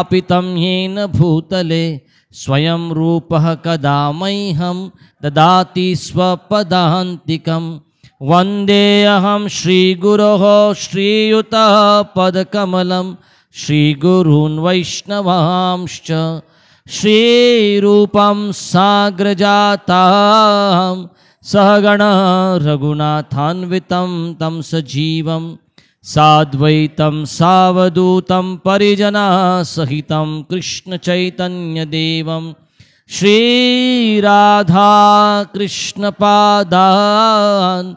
स्थापितं येन भूतले स्वयं रूप कदा मह्यं ददाति स्वपदान्तिकं वन्देऽहं श्रीगुरोः श्रीयुत पदकमल श्रीगुरून् वैष्णवांश्च श्रीरूपं साग्रजातां सहगणः रघुनाथान्वितं तम सजीवम् साद्वैतं सावधूतं परिजनः सहितं कृष्णचैतन्यदेवं श्रीराधाकृष्णपादान्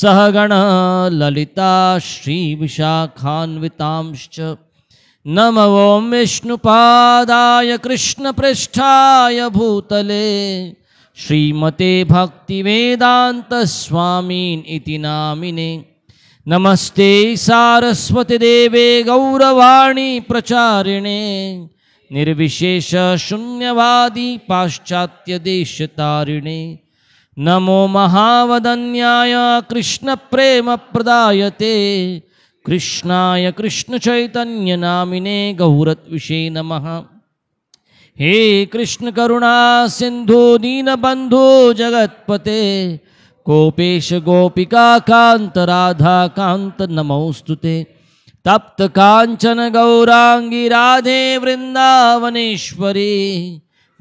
सहगणललिता श्रीविशाखान्वितांश्च नम ॐ विष्णुपादाय कृष्णपृष्ठाय भूतले श्रीमते स्वामी इति नामिने नमस्ते सारस्वती देवे गौरवाणी प्रचारिणे निर्विशेष शून्यवादी पाश्चात्य देश तारिणे नमो महावदन्याय कृष्ण प्रेम प्रदायते कृष्णाय कृष्णचैतन्यनामिने गौरत्विषे नमः हे कृष्णकरुणा सिन्धो दीनबन्धो जगत्पते कोपेश गोपिका कांत राधा कांत नमोस्तुते तप्त कांचन गौरांगी राधे वृंदावनेश्वरी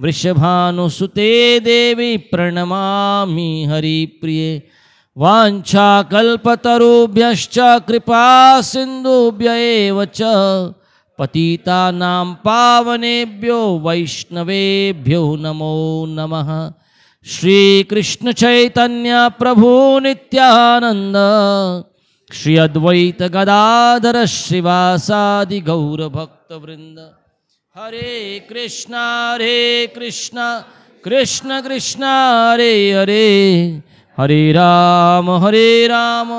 वृषभानुसुते देवी प्रणमामि हरिप्रिये वाञ्छाकल्पतरुभ्यश्च कृपा सिन्धुभ्य एव च पतितानां पावनेभ्यो वैष्णवेभ्यो नमो नमः श्रीकृष्णचैतन्यप्रभु नित्यानन्द श्री अद्वैत गदाधर श्रीवासादि गौरभक्तवृन्द हरे कृष्ण हरे कृष्ण कृष्ण कृष्ण हरे हरे हरे राम हरे राम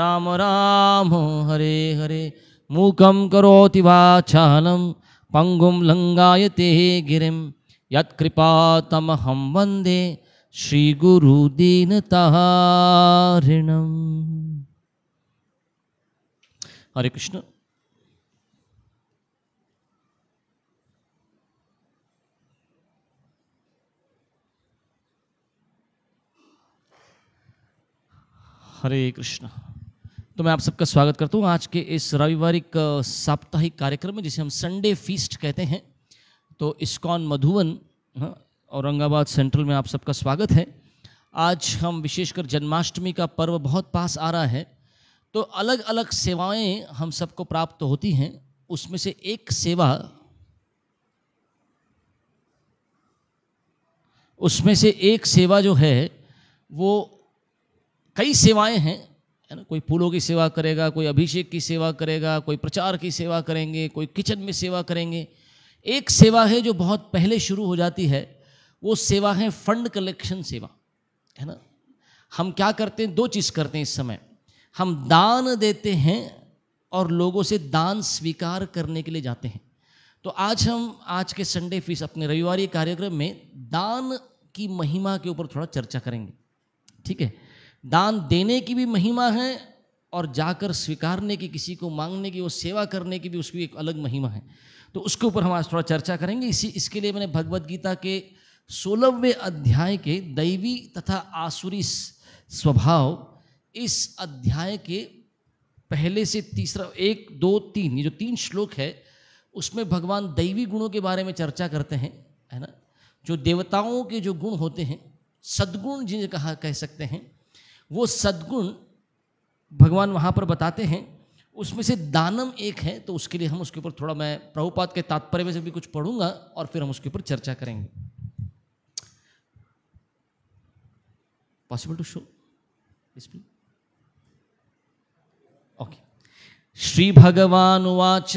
राम राम हरे हरे मूकं करोति वाचालं पङ्गुं लङ्गायते गिरिं गुरु दीन तारिण हरे कृष्ण हरे कृष्ण तो मैं आप सबका स्वागत करता हूँ आज के इस रविवारिक साप्ताहिक कार्यक्रम में जिसे हम संडे फीस्ट कहते हैं तो इस्कॉन मधुवन हाँ, औरंगाबाद सेंट्रल में आप सबका स्वागत है आज हम विशेषकर जन्माष्टमी का पर्व बहुत पास आ रहा है तो अलग अलग सेवाएं हम सबको प्राप्त होती हैं उसमें से एक सेवा उसमें से एक सेवा जो है वो कई सेवाएं हैं है ना कोई फूलों की सेवा करेगा कोई अभिषेक की सेवा करेगा कोई प्रचार की सेवा करेंगे कोई किचन में सेवा करेंगे एक सेवा है जो बहुत पहले शुरू हो जाती है वो सेवा है फंड कलेक्शन सेवा है ना हम क्या करते हैं दो चीज़ करते हैं इस समय हम दान देते हैं और लोगों से दान स्वीकार करने के लिए जाते हैं तो आज हम आज के संडे फीस अपने रविवार कार्यक्रम में दान की महिमा के ऊपर थोड़ा चर्चा करेंगे ठीक है दान देने की भी महिमा है और जाकर स्वीकारने की किसी को मांगने की वो सेवा करने की भी उसकी एक अलग महिमा है तो उसके ऊपर हम आज थोड़ा चर्चा करेंगे इसी इसके लिए मैंने भगवदगीता गीता के सोलहवें अध्याय के दैवी तथा आसुरी स्वभाव इस अध्याय के पहले से तीसरा एक दो तीन ये जो तीन श्लोक है उसमें भगवान दैवी गुणों के बारे में चर्चा करते हैं है ना जो देवताओं के जो गुण होते हैं सद्गुण जिन्हें कहा कह सकते हैं वो सद्गुण भगवान वहाँ पर बताते हैं उसमें से दानम एक है तो उसके लिए हम उसके ऊपर थोड़ा मैं प्रभुपाद के तात्पर्य में से भी कुछ पढ़ूंगा और फिर हम उसके ऊपर चर्चा करेंगे पॉसिबल टू शो इस ओके श्री भगवान वाच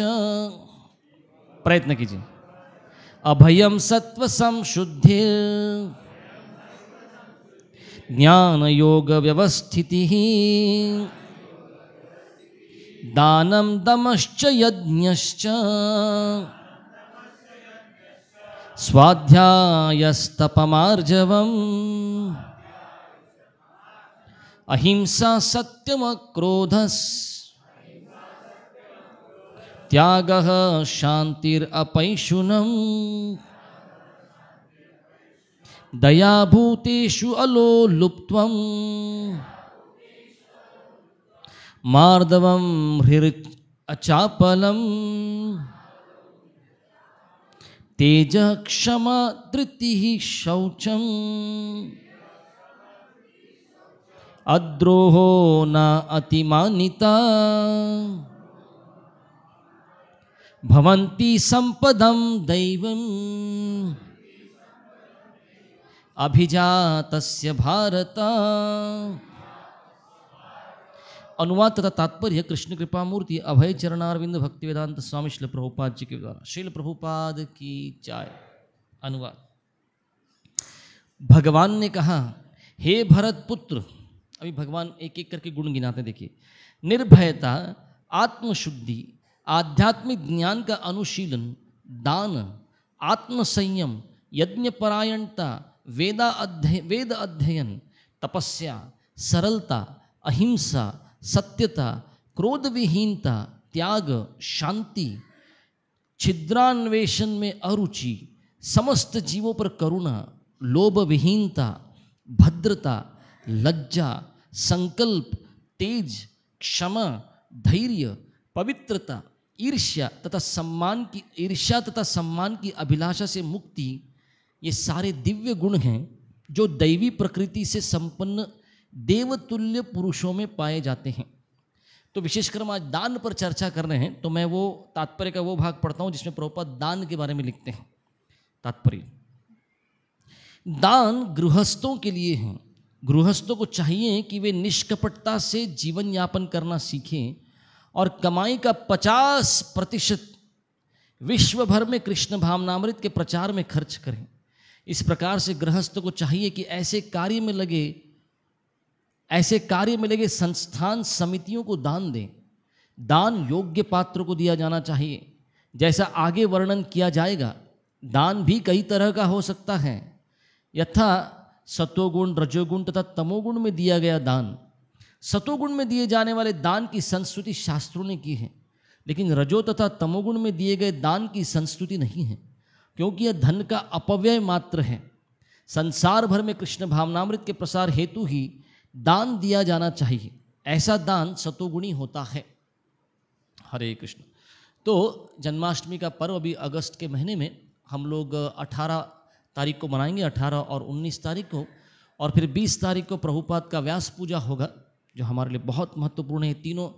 प्रयत्न कीजिए अभयम सत्व संशुद्धि ज्ञान योग व्यवस्थिति दानम दमश्च यज्ञ स्वाध्यायस्तपमार्जव अहिंसा त्याग त्यागः शान्तिरपैशुनम् दयाभूतेषु अलोलुप्त्वम् मार्दव हृचापल तेज क्षमा धृति शौचम अद्रोहो न अतिमानिता भवंती संपदम दैव अभिजात भारता अनुवाद तथा तात्पर्य कृष्ण कृपा मूर्ति अभय चरणारविंद भक्ति वेदांत स्वामी शिल प्रभुपाद जी के द्वारा शिल प्रभुपाद की चाय अनुवाद भगवान ने कहा हे भरत पुत्र अभी भगवान एक एक करके गुण गिनाते देखिए निर्भयता आत्मशुद्धि आध्यात्मिक ज्ञान का अनुशीलन दान आत्मसंयम यज्ञपरायणता वेदा अध्ययन वेद अध्ययन तपस्या सरलता अहिंसा सत्यता क्रोध विहीनता त्याग शांति छिद्रान्वेषण में अरुचि समस्त जीवों पर करुणा लोभ विहीनता भद्रता लज्जा संकल्प तेज क्षमा धैर्य पवित्रता ईर्ष्या तथा सम्मान की ईर्ष्या तथा सम्मान की अभिलाषा से मुक्ति ये सारे दिव्य गुण हैं जो दैवी प्रकृति से संपन्न देवतुल्य पुरुषों में पाए जाते हैं तो विशेषकर हम आज दान पर चर्चा कर रहे हैं तो मैं वो तात्पर्य का वो भाग पढ़ता हूं जिसमें प्रभुपाद दान के बारे में लिखते हैं तात्पर्य दान गृहस्थों के लिए हैं गृहस्थों को चाहिए कि वे निष्कपटता से जीवन यापन करना सीखें और कमाई का पचास प्रतिशत विश्व भर में कृष्ण भावनामृत के प्रचार में खर्च करें इस प्रकार से गृहस्थ को चाहिए कि ऐसे कार्य में लगे ऐसे कार्य में लगे संस्थान समितियों को दान दें दान योग्य पात्र को दिया जाना चाहिए जैसा आगे वर्णन किया जाएगा दान भी कई तरह का हो सकता है यथा सतोगुण रजोगुण तथा तमोगुण में दिया गया दान सतोगुण में दिए जाने वाले दान की संस्कृति शास्त्रों ने की है लेकिन रजो तथा तमोगुण में दिए गए दान की संस्कृति नहीं है क्योंकि यह धन का अपव्यय मात्र है संसार भर में कृष्ण भावनामृत के प्रसार हेतु ही दान दिया जाना चाहिए ऐसा दान सतोगुणी होता है हरे कृष्ण तो जन्माष्टमी का पर्व अभी अगस्त के महीने में हम लोग 18 तारीख को मनाएंगे 18 और 19 तारीख को और फिर 20 तारीख को प्रभुपाद का व्यास पूजा होगा जो हमारे लिए बहुत महत्वपूर्ण है तीनों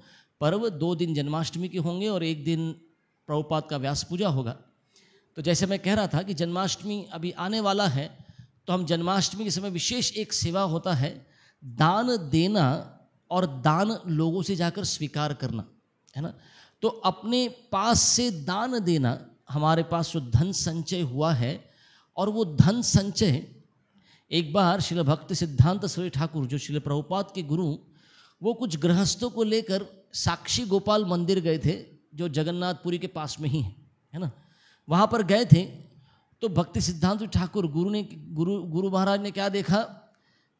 पर्व दो दिन जन्माष्टमी के होंगे और एक दिन प्रभुपाद का व्यास पूजा होगा तो जैसे मैं कह रहा था कि जन्माष्टमी अभी आने वाला है तो हम जन्माष्टमी के समय विशेष एक सेवा होता है दान देना और दान लोगों से जाकर स्वीकार करना है ना तो अपने पास से दान देना हमारे पास जो धन संचय हुआ है और वो धन संचय एक बार शिल भक्त सिद्धांत सूर्य ठाकुर जो शिल प्रभुपात के गुरु वो कुछ गृहस्थों को लेकर साक्षी गोपाल मंदिर गए थे जो जगन्नाथपुरी के पास में ही है है ना वहाँ पर गए थे तो भक्ति सिद्धांत ठाकुर गुरु ने गुरु गुरु महाराज ने क्या देखा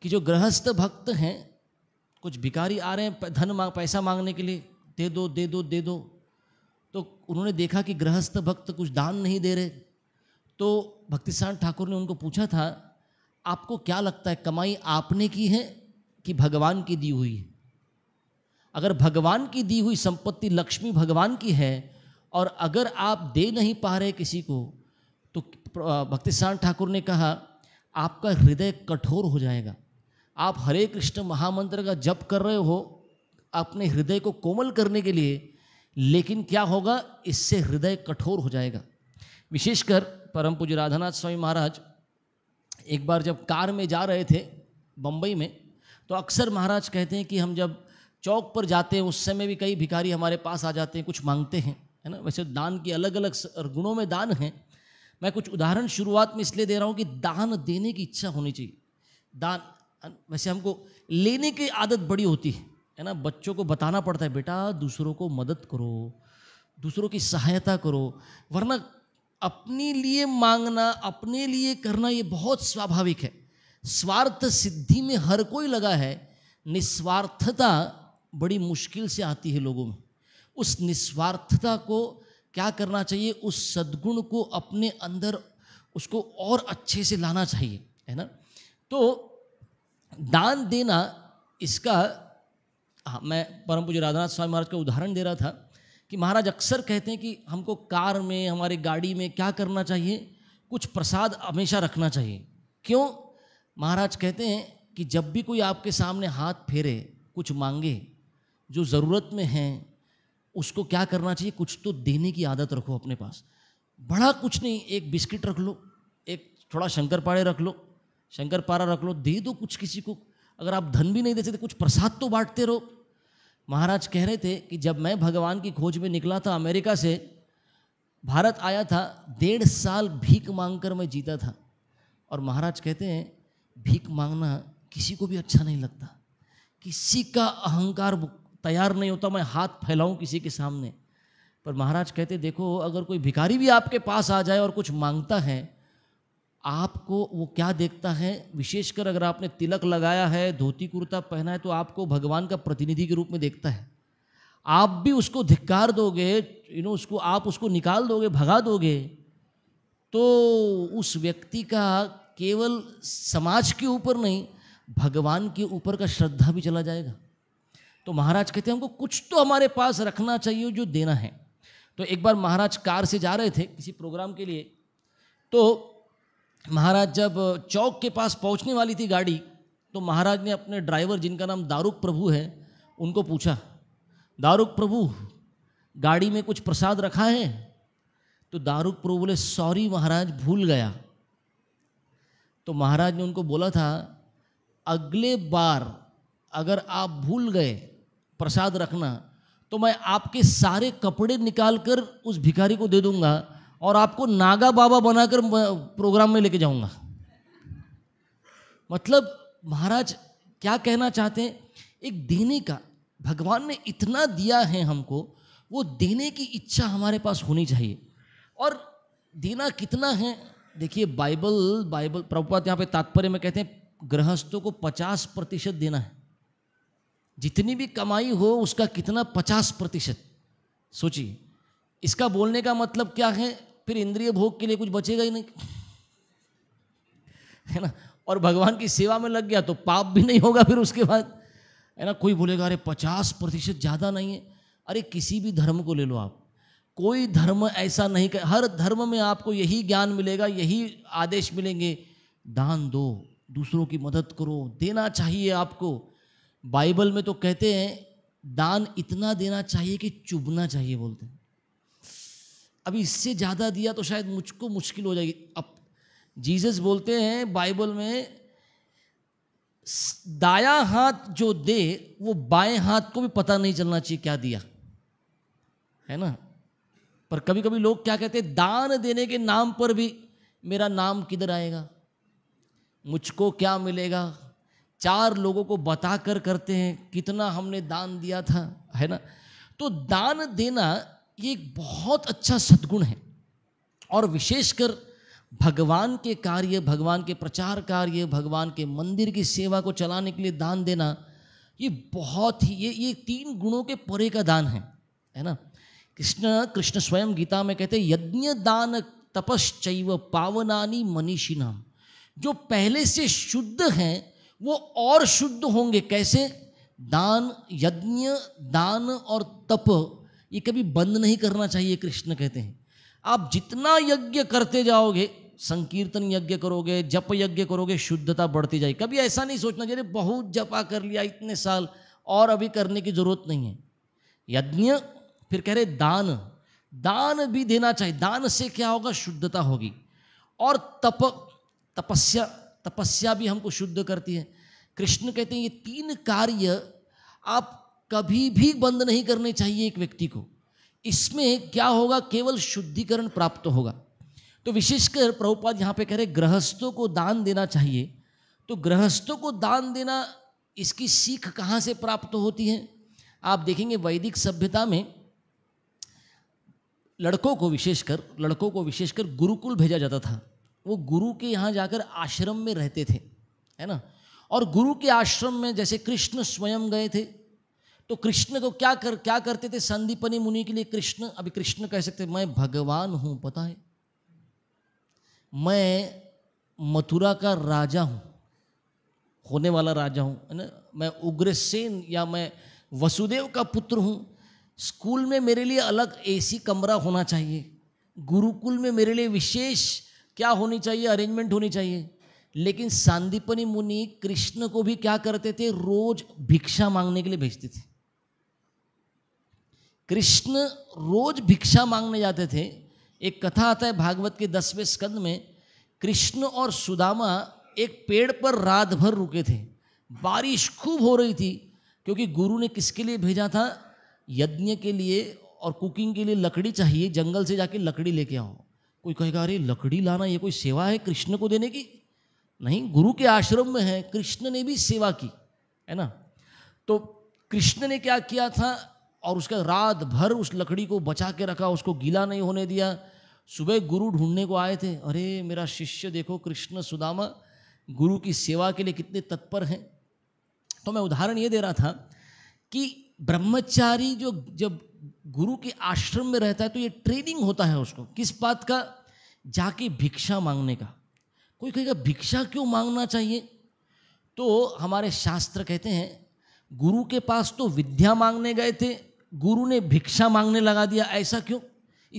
कि जो गृहस्थ भक्त हैं कुछ भिकारी आ रहे हैं धन मांग पैसा मांगने के लिए दे दो दे दो दे दो तो उन्होंने देखा कि गृहस्थ भक्त कुछ दान नहीं दे रहे तो भक्तिसान ठाकुर ने उनको पूछा था आपको क्या लगता है कमाई आपने की है कि भगवान की दी हुई है अगर भगवान की दी हुई संपत्ति लक्ष्मी भगवान की है और अगर आप दे नहीं पा रहे किसी को तो भक्तिसान ठाकुर ने कहा आपका हृदय कठोर हो जाएगा आप हरे कृष्ण महामंत्र का जप कर रहे हो अपने हृदय को कोमल करने के लिए लेकिन क्या होगा इससे हृदय कठोर हो जाएगा विशेषकर परम पूज्य राधानाथ स्वामी महाराज एक बार जब कार में जा रहे थे बम्बई में तो अक्सर महाराज कहते हैं कि हम जब चौक पर जाते हैं उस समय भी कई भिखारी हमारे पास आ जाते हैं कुछ मांगते हैं है ना वैसे दान के अलग अलग गुणों में दान है मैं कुछ उदाहरण शुरुआत में इसलिए दे रहा हूँ कि दान देने की इच्छा होनी चाहिए दान वैसे हमको लेने की आदत बड़ी होती है है ना बच्चों को बताना पड़ता है बेटा दूसरों को मदद करो दूसरों की सहायता करो वरना अपने लिए मांगना अपने लिए करना ये बहुत स्वाभाविक है स्वार्थ सिद्धि में हर कोई लगा है निस्वार्थता बड़ी मुश्किल से आती है लोगों में उस निस्वार्थता को क्या करना चाहिए उस सद्गुण को अपने अंदर उसको और अच्छे से लाना चाहिए है ना तो दान देना इसका हाँ मैं परम पूज्य राधानाथ स्वामी महाराज का उदाहरण दे रहा था कि महाराज अक्सर कहते हैं कि हमको कार में हमारी गाड़ी में क्या करना चाहिए कुछ प्रसाद हमेशा रखना चाहिए क्यों महाराज कहते हैं कि जब भी कोई आपके सामने हाथ फेरे कुछ मांगे जो ज़रूरत में हैं उसको क्या करना चाहिए कुछ तो देने की आदत रखो अपने पास बड़ा कुछ नहीं एक बिस्किट रख लो एक थोड़ा शंकर पाड़े रख लो शंकर पारा रख लो दे दो कुछ किसी को अगर आप धन भी नहीं दे सकते कुछ प्रसाद तो बांटते रहो महाराज कह रहे थे कि जब मैं भगवान की खोज में निकला था अमेरिका से भारत आया था डेढ़ साल भीख मांग कर मैं जीता था और महाराज कहते हैं भीख मांगना किसी को भी अच्छा नहीं लगता किसी का अहंकार तैयार नहीं होता मैं हाथ फैलाऊं किसी के सामने पर महाराज कहते देखो अगर कोई भिखारी भी आपके पास आ जाए और कुछ मांगता है आपको वो क्या देखता है विशेषकर अगर आपने तिलक लगाया है धोती कुर्ता पहना है तो आपको भगवान का प्रतिनिधि के रूप में देखता है आप भी उसको धिक्कार दोगे यू नो उसको आप उसको निकाल दोगे भगा दोगे तो उस व्यक्ति का केवल समाज के ऊपर नहीं भगवान के ऊपर का श्रद्धा भी चला जाएगा तो महाराज कहते हैं हमको कुछ तो हमारे पास रखना चाहिए जो देना है तो एक बार महाराज कार से जा रहे थे किसी प्रोग्राम के लिए तो महाराज जब चौक के पास पहुंचने वाली थी गाड़ी तो महाराज ने अपने ड्राइवर जिनका नाम दारुक प्रभु है उनको पूछा दारुक प्रभु गाड़ी में कुछ प्रसाद रखा है तो दारुक प्रभु बोले सॉरी महाराज भूल गया तो महाराज ने उनको बोला था अगले बार अगर आप भूल गए प्रसाद रखना तो मैं आपके सारे कपड़े निकाल कर उस भिखारी को दे दूंगा और आपको नागा बाबा बनाकर प्रोग्राम में लेके जाऊंगा मतलब महाराज क्या कहना चाहते हैं एक देने का भगवान ने इतना दिया है हमको वो देने की इच्छा हमारे पास होनी चाहिए और देना कितना है देखिए बाइबल बाइबल प्रभुपात यहाँ पे तात्पर्य में कहते हैं गृहस्थों को पचास प्रतिशत देना है जितनी भी कमाई हो उसका कितना पचास प्रतिशत सोचिए इसका बोलने का मतलब क्या है फिर इंद्रिय भोग के लिए कुछ बचेगा ही नहीं है ना और भगवान की सेवा में लग गया तो पाप भी नहीं होगा फिर उसके बाद है ना कोई बोलेगा अरे पचास प्रतिशत ज़्यादा नहीं है अरे किसी भी धर्म को ले लो आप कोई धर्म ऐसा नहीं कर हर धर्म में आपको यही ज्ञान मिलेगा यही आदेश मिलेंगे दान दो दूसरों की मदद करो देना चाहिए आपको बाइबल में तो कहते हैं दान इतना देना चाहिए कि चुभना चाहिए बोलते हैं अभी इससे ज़्यादा दिया तो शायद मुझको मुश्किल हो जाएगी अब जीसस बोलते हैं बाइबल में दाया हाथ जो दे वो बाएं हाथ को भी पता नहीं चलना चाहिए क्या दिया है ना पर कभी कभी लोग क्या कहते हैं दान देने के नाम पर भी मेरा नाम किधर आएगा मुझको क्या मिलेगा चार लोगों को बताकर करते हैं कितना हमने दान दिया था है ना तो दान देना ये एक बहुत अच्छा सद्गुण है और विशेषकर भगवान के कार्य भगवान के प्रचार कार्य भगवान के मंदिर की सेवा को चलाने के लिए दान देना ये बहुत ही ये ये तीन गुणों के परे का दान है है ना कृष्ण कृष्ण स्वयं गीता में कहते यज्ञ दान तपश्चैव पावनानी मनीषी नाम जो पहले से शुद्ध हैं वो और शुद्ध होंगे कैसे दान यज्ञ दान और तप ये कभी बंद नहीं करना चाहिए कृष्ण कहते हैं आप जितना यज्ञ करते जाओगे संकीर्तन यज्ञ करोगे जप यज्ञ करोगे शुद्धता बढ़ती जाएगी कभी ऐसा नहीं सोचना चाहिए बहुत जपा कर लिया इतने साल और अभी करने की जरूरत नहीं है यज्ञ फिर कह रहे दान दान भी देना चाहिए दान से क्या होगा शुद्धता होगी और तप तपस्या तपस्या भी हमको शुद्ध करती है कृष्ण कहते हैं ये तीन कार्य आप कभी भी बंद नहीं करने चाहिए एक व्यक्ति को इसमें क्या होगा केवल शुद्धिकरण प्राप्त होगा तो विशेषकर प्रभुपाद यहाँ पे कह रहे गृहस्थों को दान देना चाहिए तो गृहस्थों को दान देना इसकी सीख कहाँ से प्राप्त होती है आप देखेंगे वैदिक सभ्यता में लड़कों को विशेषकर लड़कों को विशेषकर गुरुकुल भेजा जाता था वो गुरु के यहाँ जाकर आश्रम में रहते थे है ना और गुरु के आश्रम में जैसे कृष्ण स्वयं गए थे तो कृष्ण को क्या कर क्या करते थे संदीपनी मुनि के लिए कृष्ण अभी कृष्ण कह सकते मैं भगवान हूं पता है मैं मथुरा का राजा हूं होने वाला राजा हूं है ना मैं उग्रसेन या मैं वसुदेव का पुत्र हूं स्कूल में मेरे लिए अलग एसी कमरा होना चाहिए गुरुकुल में मेरे लिए विशेष क्या होनी चाहिए अरेंजमेंट होनी चाहिए लेकिन सांदीपनी मुनि कृष्ण को भी क्या करते थे रोज भिक्षा मांगने के लिए भेजते थे कृष्ण रोज भिक्षा मांगने जाते थे एक कथा आता है भागवत के दसवें स्कंद में कृष्ण और सुदामा एक पेड़ पर रात भर रुके थे बारिश खूब हो रही थी क्योंकि गुरु ने किसके लिए भेजा था यज्ञ के लिए और कुकिंग के लिए लकड़ी चाहिए जंगल से जाके लकड़ी लेके आओ कोई कहेगा अरे लकड़ी लाना ये कोई सेवा है कृष्ण को देने की नहीं गुरु के आश्रम में है कृष्ण ने भी सेवा की है ना तो कृष्ण ने क्या किया था और उसके रात भर उस लकड़ी को बचा के रखा उसको गीला नहीं होने दिया सुबह गुरु ढूंढने को आए थे अरे मेरा शिष्य देखो कृष्ण सुदामा गुरु की सेवा के लिए कितने तत्पर हैं तो मैं उदाहरण ये दे रहा था कि ब्रह्मचारी जो जब गुरु के आश्रम में रहता है तो ये ट्रेनिंग होता है उसको किस बात का जाके भिक्षा मांगने का कोई कहेगा भिक्षा क्यों मांगना चाहिए तो हमारे शास्त्र कहते हैं गुरु के पास तो विद्या मांगने गए थे गुरु ने भिक्षा मांगने लगा दिया ऐसा क्यों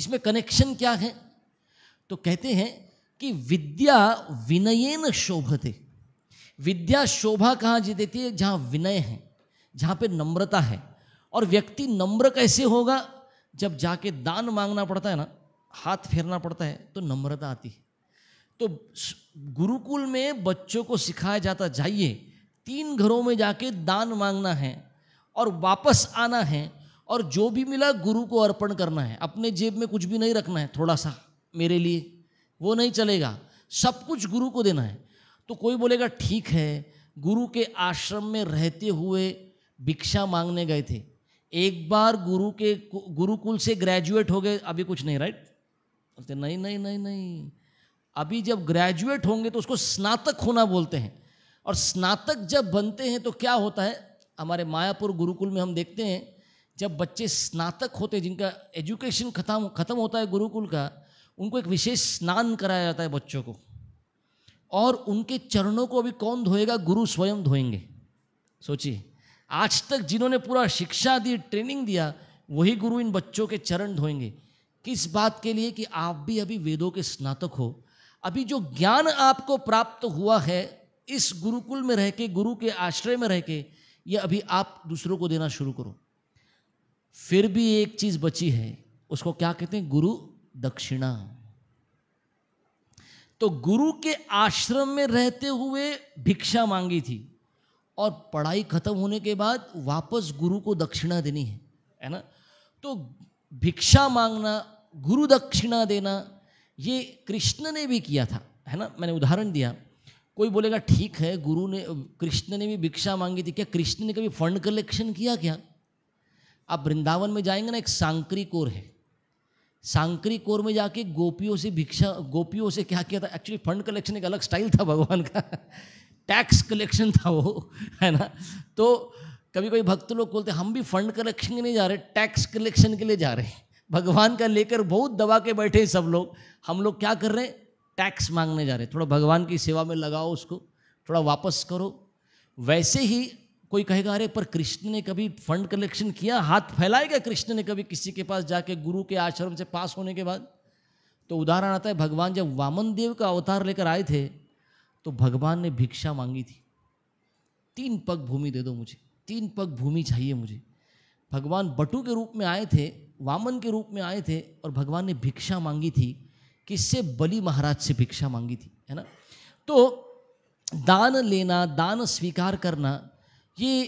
इसमें कनेक्शन क्या है तो कहते हैं कि विद्या विनयेन शोभते विद्या शोभा कहाँ जी देती है जहाँ विनय है जहाँ पे नम्रता है और व्यक्ति नम्र कैसे होगा जब जाके दान मांगना पड़ता है ना हाथ फेरना पड़ता है तो नम्रता आती है तो गुरुकुल में बच्चों को सिखाया जाता जाइए तीन घरों में जाके दान मांगना है और वापस आना है और जो भी मिला गुरु को अर्पण करना है अपने जेब में कुछ भी नहीं रखना है थोड़ा सा मेरे लिए वो नहीं चलेगा सब कुछ गुरु को देना है तो कोई बोलेगा ठीक है गुरु के आश्रम में रहते हुए भिक्षा मांगने गए थे एक बार गुरु के गुरुकुल से ग्रेजुएट हो गए अभी कुछ नहीं राइट बोलते नहीं नहीं नहीं नहीं अभी जब ग्रेजुएट होंगे तो उसको स्नातक होना बोलते हैं और स्नातक जब बनते हैं तो क्या होता है हमारे मायापुर गुरुकुल में हम देखते हैं जब बच्चे स्नातक होते जिनका एजुकेशन खत्म खत्म होता है गुरुकुल का उनको एक विशेष स्नान कराया जाता है बच्चों को और उनके चरणों को अभी कौन धोएगा गुरु स्वयं धोएंगे सोचिए आज तक जिन्होंने पूरा शिक्षा दी ट्रेनिंग दिया वही गुरु इन बच्चों के चरण धोएंगे किस बात के लिए कि आप भी अभी वेदों के स्नातक हो अभी जो ज्ञान आपको प्राप्त हुआ है इस गुरुकुल में रह के गुरु के आश्रय में रह के ये अभी आप दूसरों को देना शुरू करो फिर भी एक चीज बची है उसको क्या कहते हैं गुरु दक्षिणा तो गुरु के आश्रम में रहते हुए भिक्षा मांगी थी और पढ़ाई खत्म होने के बाद वापस गुरु को दक्षिणा देनी है है ना तो भिक्षा मांगना गुरु दक्षिणा देना ये कृष्ण ने भी किया था है ना मैंने उदाहरण दिया कोई बोलेगा ठीक है गुरु ने कृष्ण ने भी भिक्षा मांगी थी क्या कृष्ण ने कभी फंड कलेक्शन किया क्या आप वृंदावन में जाएंगे ना एक सांकरी कोर है सांकरी कोर में जाके गोपियों से भिक्षा गोपियों से क्या किया था एक्चुअली फंड कलेक्शन एक अलग स्टाइल था भगवान का टैक्स कलेक्शन था वो है ना तो कभी कभी भक्त लोग बोलते हम भी फंड कलेक्शन के नहीं जा रहे टैक्स कलेक्शन के लिए जा रहे हैं भगवान का लेकर बहुत दबा के बैठे हैं सब लोग हम लोग क्या कर रहे हैं टैक्स मांगने जा रहे हैं थोड़ा भगवान की सेवा में लगाओ उसको थोड़ा वापस करो वैसे ही कोई कहेगा अरे पर कृष्ण ने कभी फंड कलेक्शन किया हाथ फैलाएगा कृष्ण ने कभी किसी के पास जाके गुरु के आश्रम से पास होने के बाद तो उदाहरण आता है भगवान जब वामन देव का अवतार लेकर आए थे तो भगवान ने भिक्षा मांगी थी तीन पग भूमि दे दो मुझे तीन पग भूमि चाहिए मुझे भगवान बटू के रूप में आए थे वामन के रूप में आए थे और भगवान ने भिक्षा मांगी थी किससे बलि महाराज से भिक्षा मांगी थी है ना तो दान लेना दान स्वीकार करना ये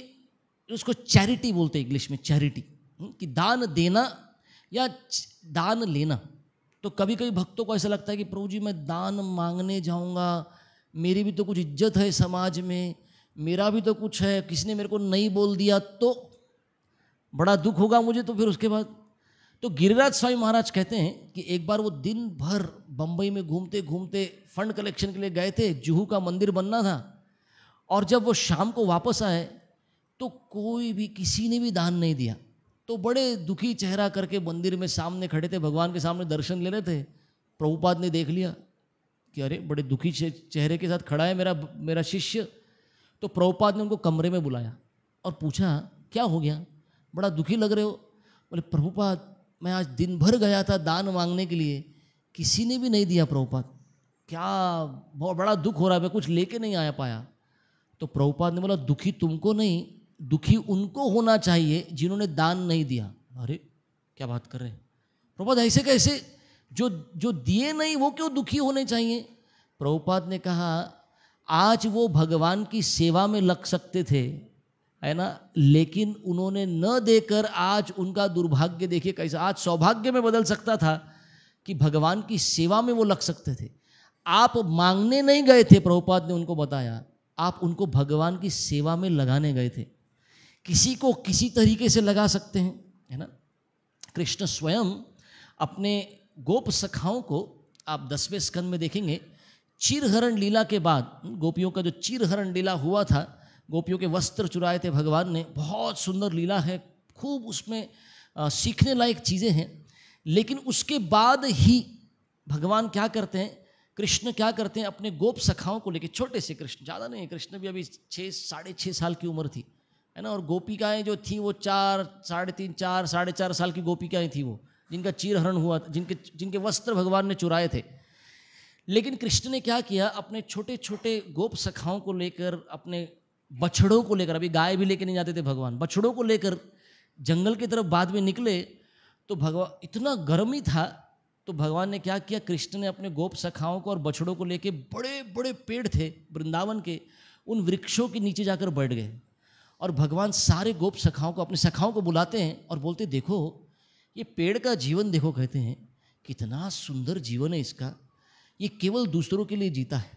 उसको चैरिटी बोलते हैं इंग्लिश में चैरिटी हम्म, कि दान देना या दान लेना तो कभी कभी भक्तों को ऐसा लगता है कि प्रभु जी मैं दान मांगने जाऊंगा मेरी भी तो कुछ इज्जत है समाज में मेरा भी तो कुछ है किसी ने मेरे को नहीं बोल दिया तो बड़ा दुख होगा मुझे तो फिर उसके बाद तो गिरिराज स्वामी महाराज कहते हैं कि एक बार वो दिन भर बम्बई में घूमते घूमते फंड कलेक्शन के लिए गए थे जुहू का मंदिर बनना था और जब वो शाम को वापस आए तो कोई भी किसी ने भी दान नहीं दिया तो बड़े दुखी चेहरा करके मंदिर में सामने खड़े थे भगवान के सामने दर्शन ले रहे थे प्रभुपाद ने देख लिया कि अरे बड़े दुखी चेहरे के साथ खड़ा है मेरा मेरा शिष्य तो प्रभुपाद ने उनको कमरे में बुलाया और पूछा क्या हो गया बड़ा दुखी लग रहे हो बोले प्रभुपाद मैं आज दिन भर गया था दान मांगने के लिए किसी ने भी नहीं दिया प्रभुपाद क्या बहुत बड़ा दुख हो रहा है मैं कुछ लेके नहीं आया पाया तो प्रभुपाद ने बोला दुखी तुमको नहीं दुखी उनको होना चाहिए जिन्होंने दान नहीं दिया अरे क्या बात कर रहे हैं प्रभुपाद ऐसे कैसे जो जो दिए नहीं वो क्यों दुखी होने चाहिए प्रभुपाद ने कहा आज वो भगवान की सेवा में लग सकते थे है ना लेकिन उन्होंने न देकर आज उनका दुर्भाग्य देखिए कैसे आज सौभाग्य में बदल सकता था कि भगवान की सेवा में वो लग सकते थे आप मांगने नहीं गए थे प्रभुपाद ने उनको बताया आप उनको भगवान की सेवा में लगाने गए थे किसी को किसी तरीके से लगा सकते हैं है ना कृष्ण स्वयं अपने गोप सखाओं को आप दसवें स्कंद में देखेंगे चिरहरण लीला के बाद गोपियों का जो चिरहरण लीला हुआ था गोपियों के वस्त्र चुराए थे भगवान ने बहुत सुंदर लीला है खूब उसमें आ, सीखने लायक चीज़ें हैं लेकिन उसके बाद ही भगवान क्या करते हैं कृष्ण क्या करते हैं अपने गोप सखाओं को लेकर छोटे से कृष्ण ज़्यादा नहीं कृष्ण भी अभी छः साढ़े छः साल की उम्र थी है ना और गोपिकाएं जो थी वो चार साढ़े तीन चार साढ़े चार साल की गोपिकाएं थी वो जिनका चीरहरण हुआ था जिनके जिनके वस्त्र भगवान ने चुराए थे लेकिन कृष्ण ने क्या किया अपने छोटे छोटे गोप सखाओं को लेकर अपने बछड़ों को लेकर अभी गाय भी लेके नहीं जाते थे भगवान बछड़ों को लेकर जंगल की तरफ बाद में निकले तो भगवान इतना गर्मी था तो भगवान ने क्या किया कृष्ण ने अपने गोप सखाओं को और बछड़ों को लेके बड़े बड़े पेड़ थे वृंदावन के उन वृक्षों के नीचे जाकर बैठ गए और भगवान सारे गोप सखाओं को अपनी सखाओं को बुलाते हैं और बोलते देखो ये पेड़ का जीवन देखो कहते हैं कितना सुंदर जीवन है इसका ये केवल दूसरों के लिए जीता है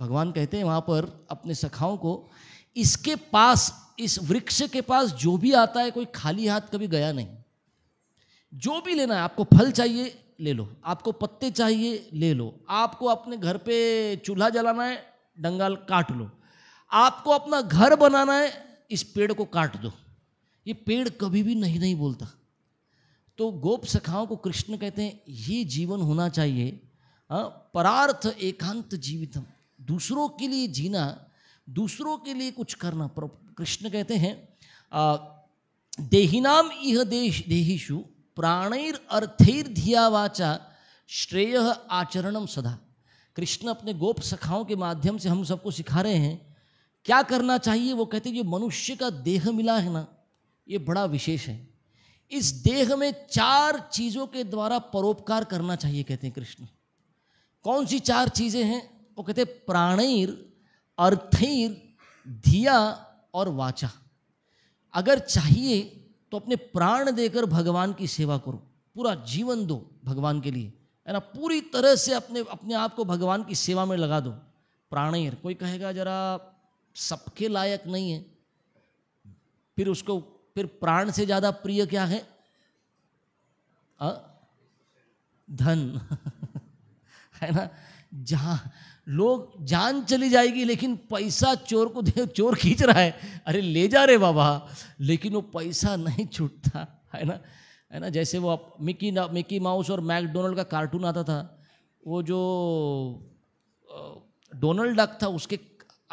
भगवान कहते हैं वहाँ पर अपने सखाओं को इसके पास इस वृक्ष के पास जो भी आता है कोई खाली हाथ कभी गया नहीं जो भी लेना है आपको फल चाहिए ले लो आपको पत्ते चाहिए ले लो आपको अपने घर पे चूल्हा जलाना है डंगाल काट लो आपको अपना घर बनाना है इस पेड़ को काट दो ये पेड़ कभी भी नहीं नहीं बोलता तो गोप सखाओं को कृष्ण कहते हैं ये जीवन होना चाहिए हाँ, परार्थ एकांत जीवितम दूसरों के लिए जीना दूसरों के लिए कुछ करना कृष्ण कहते हैं देहिनाम इह देश देहिशु प्राणैर अर्थैर धिया वाचा श्रेय आचरणम सदा कृष्ण अपने गोप सखाओं के माध्यम से हम सबको सिखा रहे हैं क्या करना चाहिए वो कहते जो मनुष्य का देह मिला है ना ये बड़ा विशेष है इस देह में चार चीज़ों के द्वारा परोपकार करना चाहिए कहते हैं कृष्ण कौन सी चार चीज़ें हैं वो कहते हैं प्राणीर अर्थीर धिया और वाचा अगर चाहिए तो अपने प्राण देकर भगवान की सेवा करो पूरा जीवन दो भगवान के लिए है ना पूरी तरह से अपने अपने आप को भगवान की सेवा में लगा दो प्राणीर कोई कहेगा जरा सबके लायक नहीं है फिर उसको फिर प्राण से ज़्यादा प्रिय क्या है आ? धन है ना जहां लोग जान चली जाएगी लेकिन पैसा चोर को दे चोर खींच रहा है अरे ले जा रहे बाबा लेकिन वो पैसा नहीं छूटता है ना है ना जैसे वो आप मिकी ना मिकी माउस और मैकडोनल्ड का कार्टून आता था वो जो डोनाल्ड डक था उसके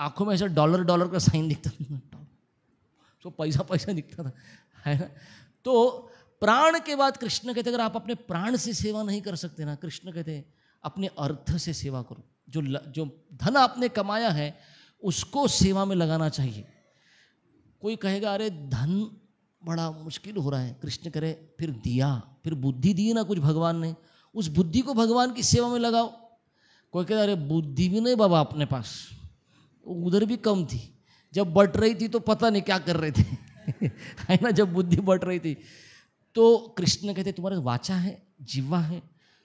आंखों में ऐसा डॉलर डॉलर का साइन दिखता था तो पैसा पैसा दिखता था है ना तो प्राण के बाद कृष्ण कहते अगर आप अपने प्राण से सेवा नहीं कर सकते ना कृष्ण कहते अपने अर्थ से सेवा करो जो ल, जो धन आपने कमाया है उसको सेवा में लगाना चाहिए कोई कहेगा अरे धन बड़ा मुश्किल हो रहा है कृष्ण करे फिर दिया फिर बुद्धि दी ना कुछ भगवान ने उस बुद्धि को भगवान की सेवा में लगाओ कोई कहता अरे बुद्धि भी नहीं बाबा अपने पास उधर भी कम थी जब बट रही थी तो पता नहीं क्या कर रहे थे है ना जब बुद्धि बट रही थी तो कृष्ण कहते तुम्हारे वाचा है जिवा है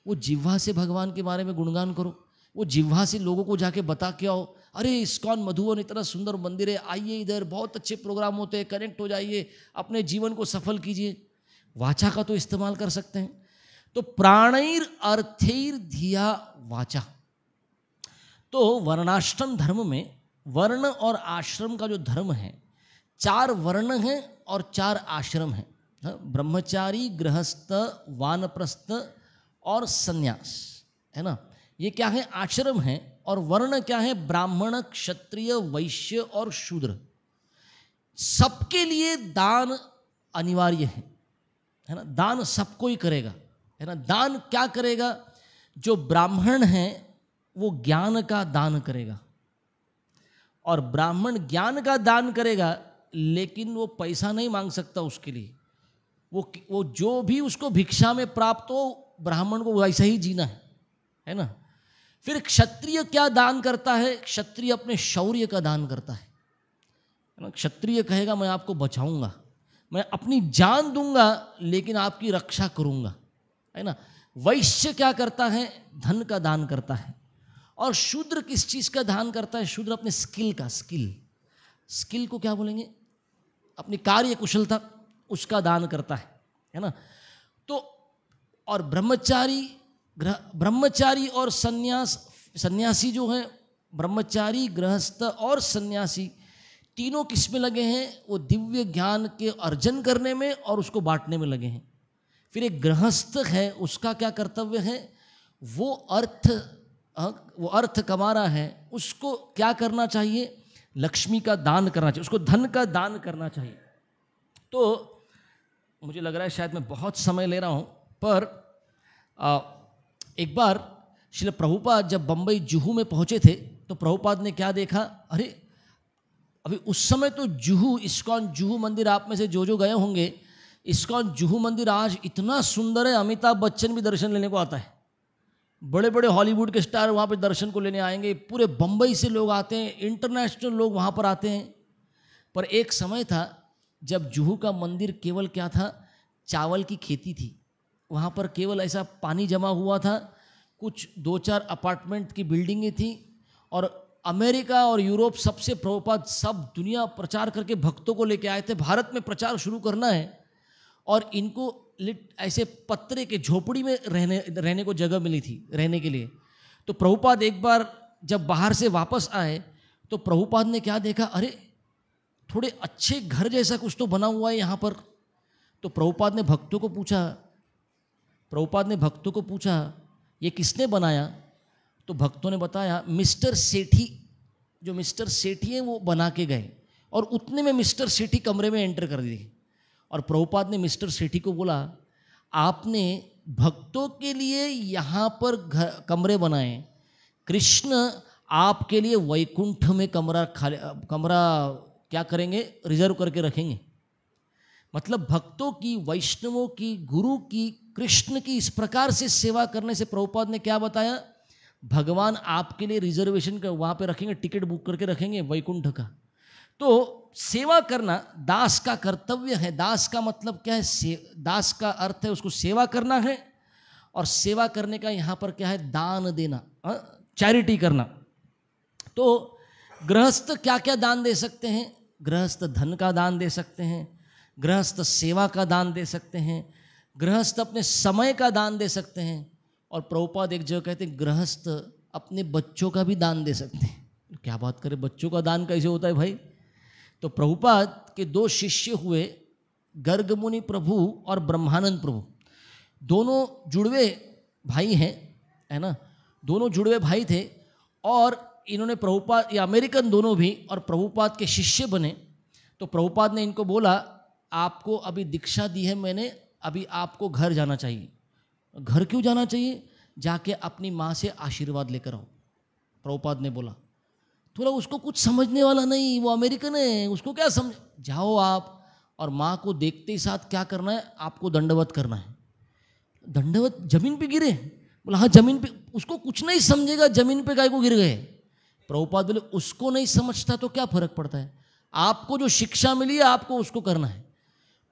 वो जिवा से भगवान के बारे में गुणगान करो वो जिवा से लोगों को जाके बता के आओ अरे इस्कॉन मधुवन इतना सुंदर मंदिर है आइए इधर बहुत अच्छे प्रोग्राम होते हैं कनेक्ट हो जाइए अपने जीवन को सफल कीजिए वाचा का तो इस्तेमाल कर सकते हैं तो प्राणैर अर्थैर धिया वाचा तो वर्णाष्टम धर्म में वर्ण और आश्रम का जो धर्म है चार वर्ण हैं और चार आश्रम हैं हाँ, ब्रह्मचारी गृहस्थ वानप्रस्थ और सन्यास है ना ये क्या है आश्रम है और वर्ण क्या है ब्राह्मण क्षत्रिय वैश्य और शूद्र सबके लिए दान अनिवार्य है है ना दान सबको ही करेगा है ना दान क्या करेगा जो ब्राह्मण है वो ज्ञान का दान करेगा और ब्राह्मण ज्ञान का दान करेगा लेकिन वो पैसा नहीं मांग सकता उसके लिए वो वो जो भी उसको भिक्षा में प्राप्त हो ब्राह्मण को वैसा ही जीना है है ना फिर क्षत्रिय क्या दान करता है क्षत्रिय अपने शौर्य का दान करता है ना क्षत्रिय कहेगा मैं आपको बचाऊंगा मैं अपनी जान दूंगा लेकिन आपकी रक्षा करूंगा है ना वैश्य क्या करता है धन का दान करता है और शूद्र किस चीज़ का ध्यान करता है शूद्र अपने स्किल का स्किल स्किल को क्या बोलेंगे अपनी कार्य कुशलता उसका दान करता है है ना तो और ब्रह्मचारी ब्रह्मचारी और सन्यास सन्यासी जो है ब्रह्मचारी गृहस्थ और सन्यासी तीनों किस में लगे हैं वो दिव्य ज्ञान के अर्जन करने में और उसको बांटने में लगे हैं फिर एक गृहस्थ है उसका क्या कर्तव्य है वो अर्थ वो अर्थ कमा रहा है उसको क्या करना चाहिए लक्ष्मी का दान करना चाहिए उसको धन का दान करना चाहिए तो मुझे लग रहा है शायद मैं बहुत समय ले रहा हूँ पर आ, एक बार श्री प्रभुपाद जब बम्बई जुहू में पहुँचे थे तो प्रभुपाद ने क्या देखा अरे अभी उस समय तो जुहू इस्कॉन जुहू मंदिर आप में से जो जो गए होंगे इस्कॉन जुहू मंदिर आज इतना सुंदर है अमिताभ बच्चन भी दर्शन लेने को आता है बड़े बड़े हॉलीवुड के स्टार वहाँ पे दर्शन को लेने आएंगे पूरे बम्बई से लोग आते हैं इंटरनेशनल लोग वहाँ पर आते हैं पर एक समय था जब जूहू का मंदिर केवल क्या था चावल की खेती थी वहाँ पर केवल ऐसा पानी जमा हुआ था कुछ दो चार अपार्टमेंट की बिल्डिंगें थी और अमेरिका और यूरोप सबसे प्रभुपात सब दुनिया प्रचार करके भक्तों को लेके आए थे भारत में प्रचार शुरू करना है और इनको लिट ऐसे पत्रे के झोपड़ी में रहने रहने को जगह मिली थी रहने के लिए तो प्रभुपाद एक बार जब बाहर से वापस आए तो प्रभुपाद ने क्या देखा अरे थोड़े अच्छे घर जैसा कुछ तो बना हुआ है यहाँ पर तो प्रभुपाद ने भक्तों को पूछा प्रभुपाद ने भक्तों को पूछा ये किसने बनाया तो भक्तों ने बताया मिस्टर सेठी जो मिस्टर सेठी हैं वो बना के गए और उतने में मिस्टर सेठी कमरे में एंटर कर दी और प्रभुपाद ने मिस्टर सेठी को बोला आपने भक्तों के लिए यहाँ पर घर कमरे बनाए कृष्ण आपके लिए वैकुंठ में कमरा खाली कमरा क्या करेंगे रिजर्व करके रखेंगे मतलब भक्तों की वैष्णवों की गुरु की कृष्ण की इस प्रकार से सेवा करने से प्रभुपाद ने क्या बताया भगवान आपके लिए रिजर्वेशन कर वहाँ पर रखेंगे टिकट बुक करके रखेंगे वैकुंठ का तो सेवा करना दास का कर्तव्य है दास का मतलब क्या है से, दास का अर्थ है उसको सेवा करना है और सेवा करने का यहां पर क्या है दान देना चैरिटी करना तो गृहस्थ क्या क्या दान दे सकते हैं गृहस्थ धन का दान दे सकते हैं गृहस्थ सेवा का दान दे सकते हैं गृहस्थ अपने समय का दान दे सकते हैं और प्रभुपाद एक जगह कहते हैं गृहस्थ अपने बच्चों का भी दान दे सकते हैं क्या बात करें बच्चों का दान कैसे होता है भाई तो प्रभुपाद के दो शिष्य हुए गर्ग मुनि प्रभु और ब्रह्मानंद प्रभु दोनों जुड़वे भाई हैं है ना दोनों जुड़वे भाई थे और इन्होंने प्रभुपाद या अमेरिकन दोनों भी और प्रभुपाद के शिष्य बने तो प्रभुपाद ने इनको बोला आपको अभी दीक्षा दी है मैंने अभी आपको घर जाना चाहिए घर क्यों जाना चाहिए जाके अपनी माँ से आशीर्वाद लेकर आओ प्रभुपाद ने बोला थोड़ा उसको कुछ समझने वाला नहीं वो अमेरिकन है उसको क्या समझ जाओ आप और माँ को देखते ही साथ क्या करना है आपको दंडवत करना है दंडवत जमीन पे गिरे बोला हाँ जमीन पे उसको कुछ नहीं समझेगा जमीन पे गाय को गिर गए प्रभुपाद बोले उसको नहीं समझता तो क्या फर्क पड़ता है आपको जो शिक्षा मिली है आपको उसको करना है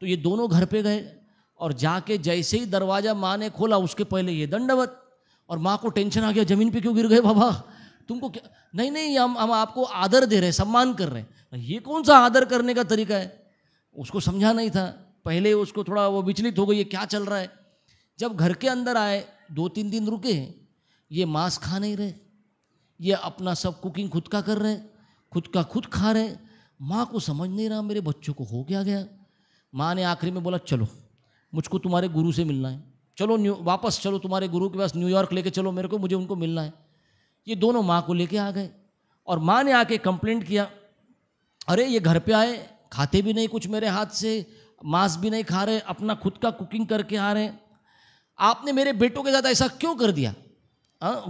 तो ये दोनों घर पे गए और जाके जैसे ही दरवाजा माँ ने खोला उसके पहले ये दंडवत और माँ को टेंशन आ गया जमीन पे क्यों गिर गए बाबा तुमको क्या नहीं नहीं हम हम आपको आदर दे रहे हैं सम्मान कर रहे हैं ये कौन सा आदर करने का तरीका है उसको समझा नहीं था पहले उसको थोड़ा वो विचलित हो गई ये क्या चल रहा है जब घर के अंदर आए दो तीन दिन रुके ये मांस खा नहीं रहे ये अपना सब कुकिंग खुद का कर रहे खुद का खुद खा रहे माँ को समझ नहीं रहा मेरे बच्चों को हो क्या गया माँ ने आखिरी में बोला चलो मुझको तुम्हारे गुरु से मिलना है चलो वापस चलो तुम्हारे गुरु के पास न्यूयॉर्क लेके चलो मेरे को मुझे उनको मिलना है ये दोनों माँ को लेके आ गए और माँ ने आके कंप्लेंट किया अरे ये घर पे आए खाते भी नहीं कुछ मेरे हाथ से मांस भी नहीं खा रहे अपना खुद का कुकिंग करके आ रहे आपने मेरे बेटों के साथ ऐसा क्यों कर दिया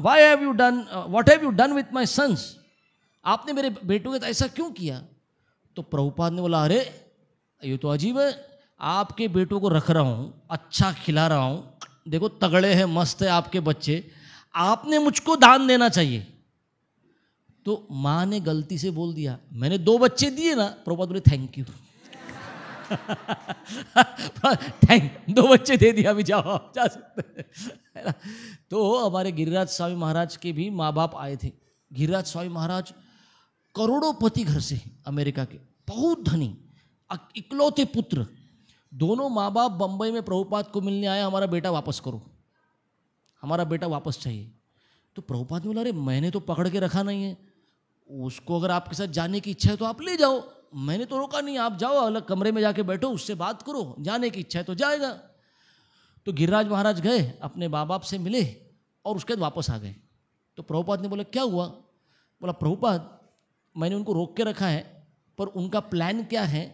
why have you done what have you done with my sons आपने मेरे बेटों के साथ ऐसा क्यों किया तो प्रभुपाद ने बोला अरे ये तो अजीब है आपके बेटों को रख रहा हूँ अच्छा खिला रहा हूँ देखो तगड़े हैं मस्त है आपके बच्चे आपने मुझको दान देना चाहिए तो माँ ने गलती से बोल दिया मैंने दो बच्चे दिए ना प्रभात बोले थैंक यू थैंक दो बच्चे दे दिया अभी जाओ जा सकते तो हमारे गिरिराज स्वामी महाराज के भी माँ बाप आए थे गिरिराज स्वामी महाराज करोड़ों पति घर से अमेरिका के बहुत धनी इकलौते पुत्र दोनों माँ बाप बम्बई में प्रभुपाद को मिलने आया हमारा बेटा वापस करो हमारा बेटा वापस चाहिए तो प्रभुपाद ने बोला अरे मैंने तो पकड़ के रखा नहीं है उसको अगर आपके साथ जाने की इच्छा है तो आप ले जाओ मैंने तो रोका नहीं आप जाओ अलग कमरे में जाके बैठो उससे बात करो जाने की इच्छा है तो जाएगा तो गिरिराज महाराज गए अपने माँ बाप से मिले और उसके बाद वापस आ गए तो प्रभुपाद ने बोला क्या हुआ बोला प्रभुपाद मैंने उनको रोक के रखा है पर उनका प्लान क्या है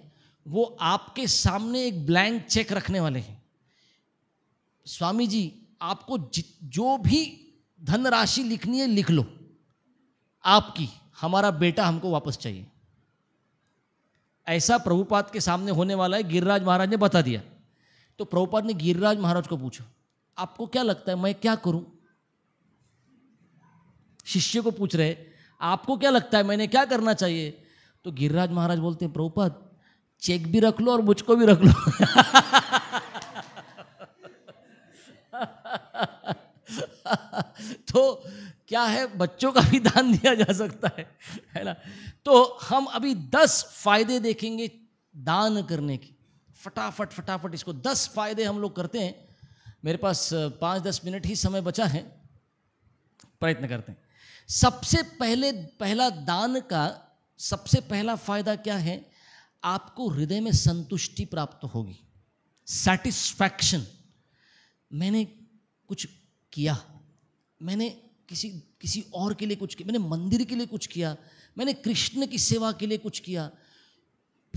वो आपके सामने एक ब्लैंक चेक रखने वाले हैं स्वामी जी आपको जो भी धनराशि लिखनी है लिख लो आपकी हमारा बेटा हमको वापस चाहिए ऐसा प्रभुपाद के सामने होने वाला है गिरिराज महाराज ने बता दिया तो प्रभुपाद ने गिरिराज महाराज को पूछा आपको क्या लगता है मैं क्या करूं शिष्य को पूछ रहे आपको क्या लगता है मैंने क्या करना चाहिए तो गिरिराज महाराज बोलते हैं प्रभुपाद चेक भी रख लो और मुझको भी रख लो तो क्या है बच्चों का भी दान दिया जा सकता है है ना तो हम अभी दस फायदे देखेंगे दान करने की फटाफट फटाफट इसको दस फायदे हम लोग करते हैं मेरे पास पाँच दस मिनट ही समय बचा है प्रयत्न करते हैं सबसे पहले पहला दान का सबसे पहला फायदा क्या है आपको हृदय में संतुष्टि प्राप्त होगी सेटिस्फैक्शन मैंने कुछ किया मैंने किसी किसी और के लिए कुछ किया मैंने मंदिर के लिए कुछ किया मैंने कृष्ण की सेवा के लिए कुछ किया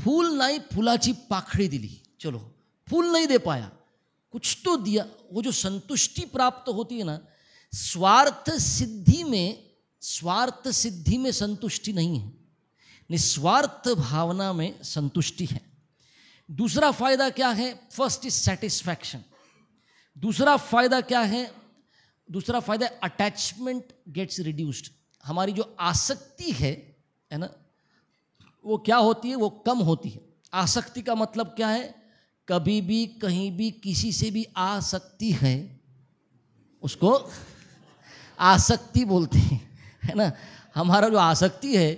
फूल नाही फूलाची पाखड़ी दिली चलो फूल नहीं दे पाया कुछ तो दिया वो जो संतुष्टि प्राप्त होती है ना स्वार्थ सिद्धि में स्वार्थ सिद्धि में संतुष्टि नहीं है निस्वार्थ भावना में संतुष्टि है दूसरा फायदा क्या है फर्स्ट इज सेटिस्फैक्शन दूसरा फायदा क्या है दूसरा फायदा अटैचमेंट गेट्स रिड्यूस्ड हमारी जो आसक्ति है है ना वो क्या होती है वो कम होती है आसक्ति का मतलब क्या है कभी भी कहीं भी किसी से भी आसक्ति है उसको आसक्ति बोलते हैं है ना हमारा जो आसक्ति है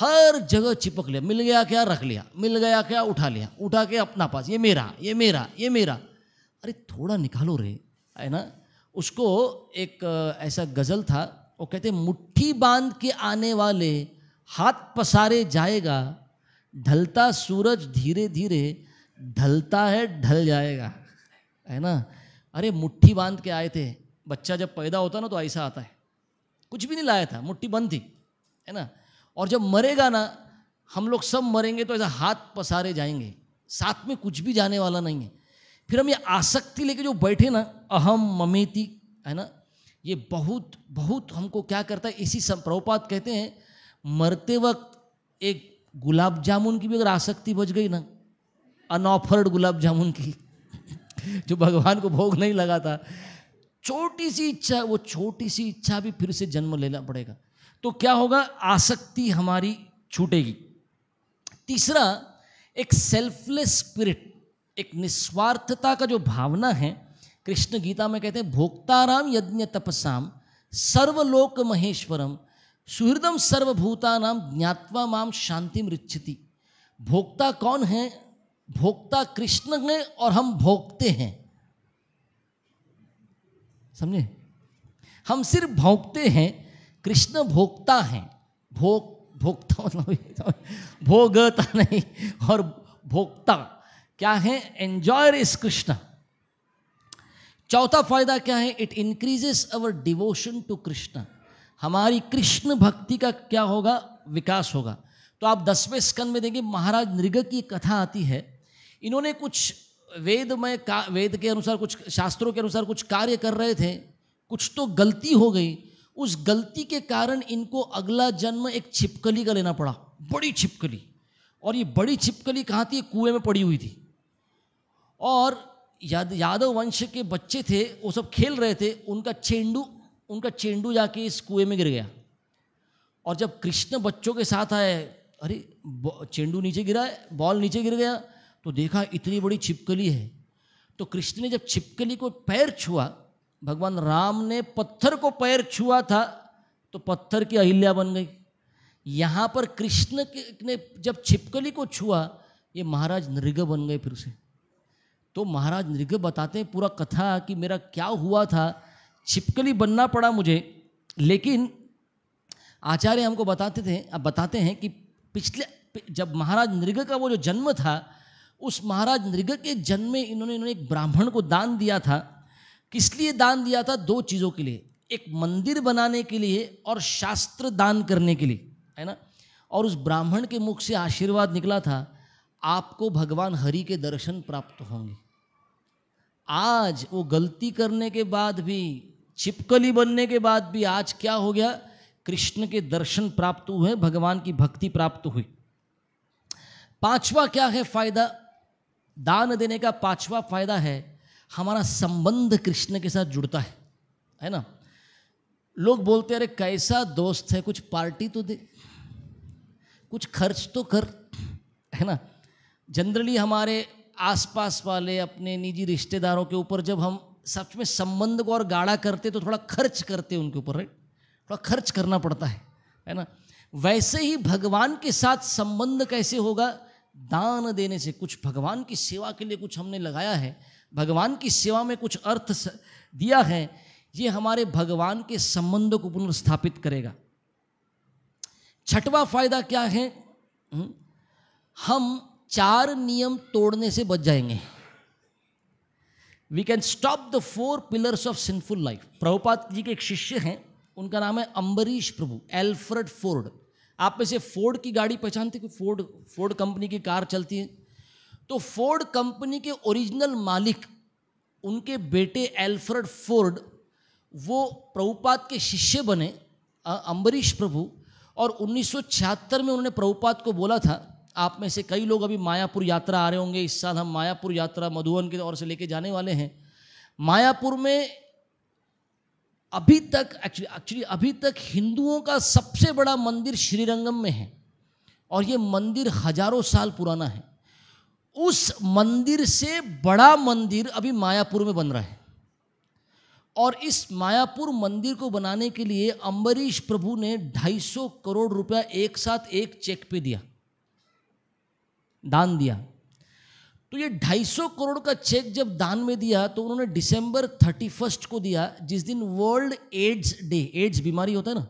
हर जगह चिपक लिया मिल गया क्या रख लिया मिल गया क्या उठा लिया उठा के अपना पास ये मेरा ये मेरा ये मेरा अरे थोड़ा निकालो रे है ना उसको एक ऐसा गज़ल था वो कहते मुट्ठी बांध के आने वाले हाथ पसारे जाएगा ढलता सूरज धीरे धीरे ढलता है ढल जाएगा है ना अरे मुट्ठी बांध के आए थे बच्चा जब पैदा होता ना तो ऐसा आता है कुछ भी नहीं लाया था मुट्ठी बंद थी है ना और जब मरेगा ना हम लोग सब मरेंगे तो ऐसा हाथ पसारे जाएंगे साथ में कुछ भी जाने वाला नहीं है फिर हम ये आसक्ति लेके जो बैठे ना अहम ममेती है ना ये बहुत बहुत हमको क्या करता है इसी प्रभुपात कहते हैं मरते वक्त एक गुलाब जामुन की भी अगर आसक्ति बच गई ना अनऑफर्ड गुलाब जामुन की जो भगवान को भोग नहीं लगा था छोटी सी इच्छा वो छोटी सी इच्छा भी फिर से जन्म लेना पड़ेगा तो क्या होगा आसक्ति हमारी छूटेगी तीसरा एक सेल्फलेस स्पिरिट एक निस्वार्थता का जो भावना है कृष्ण गीता में कहते हैं भोक्ताराम यज्ञ तपसाम सर्वलोक महेश्वरम सुहृदम नाम ज्ञात्वा माम शांति मृच्छति भोक्ता कौन है भोक्ता कृष्ण है और हम भोगते हैं समझे हम सिर्फ भोगते हैं कृष्ण भोक्ता हैं भोग भोक्ता मतलब भोगता नहीं और भोक्ता क्या है एंजॉय इस कृष्णा चौथा फायदा क्या है it increases our devotion to Krishna हमारी कृष्ण भक्ति का क्या होगा विकास होगा तो आप दसवें स्कंद में देखिए महाराज नृग की कथा आती है इन्होंने कुछ वेद में वेद के अनुसार कुछ शास्त्रों के अनुसार कुछ कार्य कर रहे थे कुछ तो गलती हो गई उस गलती के कारण इनको अगला जन्म एक छिपकली का लेना पड़ा बड़ी छिपकली और ये बड़ी छिपकली कहाँ थी कुएं में पड़ी हुई थी और याद यादव वंश के बच्चे थे वो सब खेल रहे थे उनका चेंडू उनका चेंडू जाके इस कुएं में गिर गया और जब कृष्ण बच्चों के साथ आए अरे चेंडू नीचे गिरा है बॉल नीचे गिर गया तो देखा इतनी बड़ी छिपकली है तो कृष्ण ने जब छिपकली को पैर छुआ भगवान राम ने पत्थर को पैर छुआ था तो पत्थर की अहिल्या बन गई यहाँ पर कृष्ण ने जब छिपकली को छुआ ये महाराज नृग बन गए फिर से तो महाराज निर्घ बताते हैं पूरा कथा कि मेरा क्या हुआ था छिपकली बनना पड़ा मुझे लेकिन आचार्य हमको बताते थे अब बताते हैं कि पिछले जब महाराज नृग का वो जो जन्म था उस महाराज नृग के जन्म में इन्होंने इन्होंने एक ब्राह्मण को दान दिया था किस लिए दान दिया था दो चीज़ों के लिए एक मंदिर बनाने के लिए और शास्त्र दान करने के लिए है ना और उस ब्राह्मण के मुख से आशीर्वाद निकला था आपको भगवान हरि के दर्शन प्राप्त होंगे आज वो गलती करने के बाद भी छिपकली बनने के बाद भी आज क्या हो गया कृष्ण के दर्शन प्राप्त हुए भगवान की भक्ति प्राप्त हुई पांचवा क्या है फायदा दान देने का पांचवा फायदा है हमारा संबंध कृष्ण के साथ जुड़ता है है ना लोग बोलते अरे कैसा दोस्त है कुछ पार्टी तो दे कुछ खर्च तो कर है ना जनरली हमारे आसपास वाले अपने निजी रिश्तेदारों के ऊपर जब हम सच में संबंध को और गाढ़ा करते तो थोड़ा खर्च करते उनके ऊपर राइट थोड़ा खर्च करना पड़ता है है ना वैसे ही भगवान के साथ संबंध कैसे होगा दान देने से कुछ भगवान की सेवा के लिए कुछ हमने लगाया है भगवान की सेवा में कुछ अर्थ दिया है ये हमारे भगवान के संबंध को पुनर्स्थापित करेगा छठवा फायदा क्या है हम्म, हम चार नियम तोड़ने से बच जाएंगे we can stop the four pillars of sinful life Prabhupada ji के एक शिष्य हैं उनका नाम है अम्बरीश प्रभु एल्फ्रेड फोर्ड आप में से फोर्ड की गाड़ी पहचानते कि फोर्ड फोर्ड कंपनी की कार चलती है तो फोर्ड कंपनी के ओरिजिनल मालिक उनके बेटे एल्फ्रेड फोर्ड वो प्रभुपात के शिष्य बने अम्बरीश प्रभु और उन्नीस में उन्होंने प्रभुपात को बोला था आप में से कई लोग अभी मायापुर यात्रा आ रहे होंगे इस साल हम मायापुर यात्रा मधुबन की ओर से लेके जाने वाले हैं मायापुर में अभी तक एक्चुअली एक्चुअली अभी तक हिंदुओं का सबसे बड़ा मंदिर श्रीरंगम में है और ये मंदिर हजारों साल पुराना है उस मंदिर से बड़ा मंदिर अभी मायापुर में बन रहा है और इस मायापुर मंदिर को बनाने के लिए अम्बरीश प्रभु ने 250 करोड़ रुपया एक साथ एक चेक पे दिया दान दिया तो ये 250 करोड़ का चेक जब दान में दिया तो उन्होंने दिसंबर 31 को दिया जिस दिन वर्ल्ड एड्स डे एड्स बीमारी होता है ना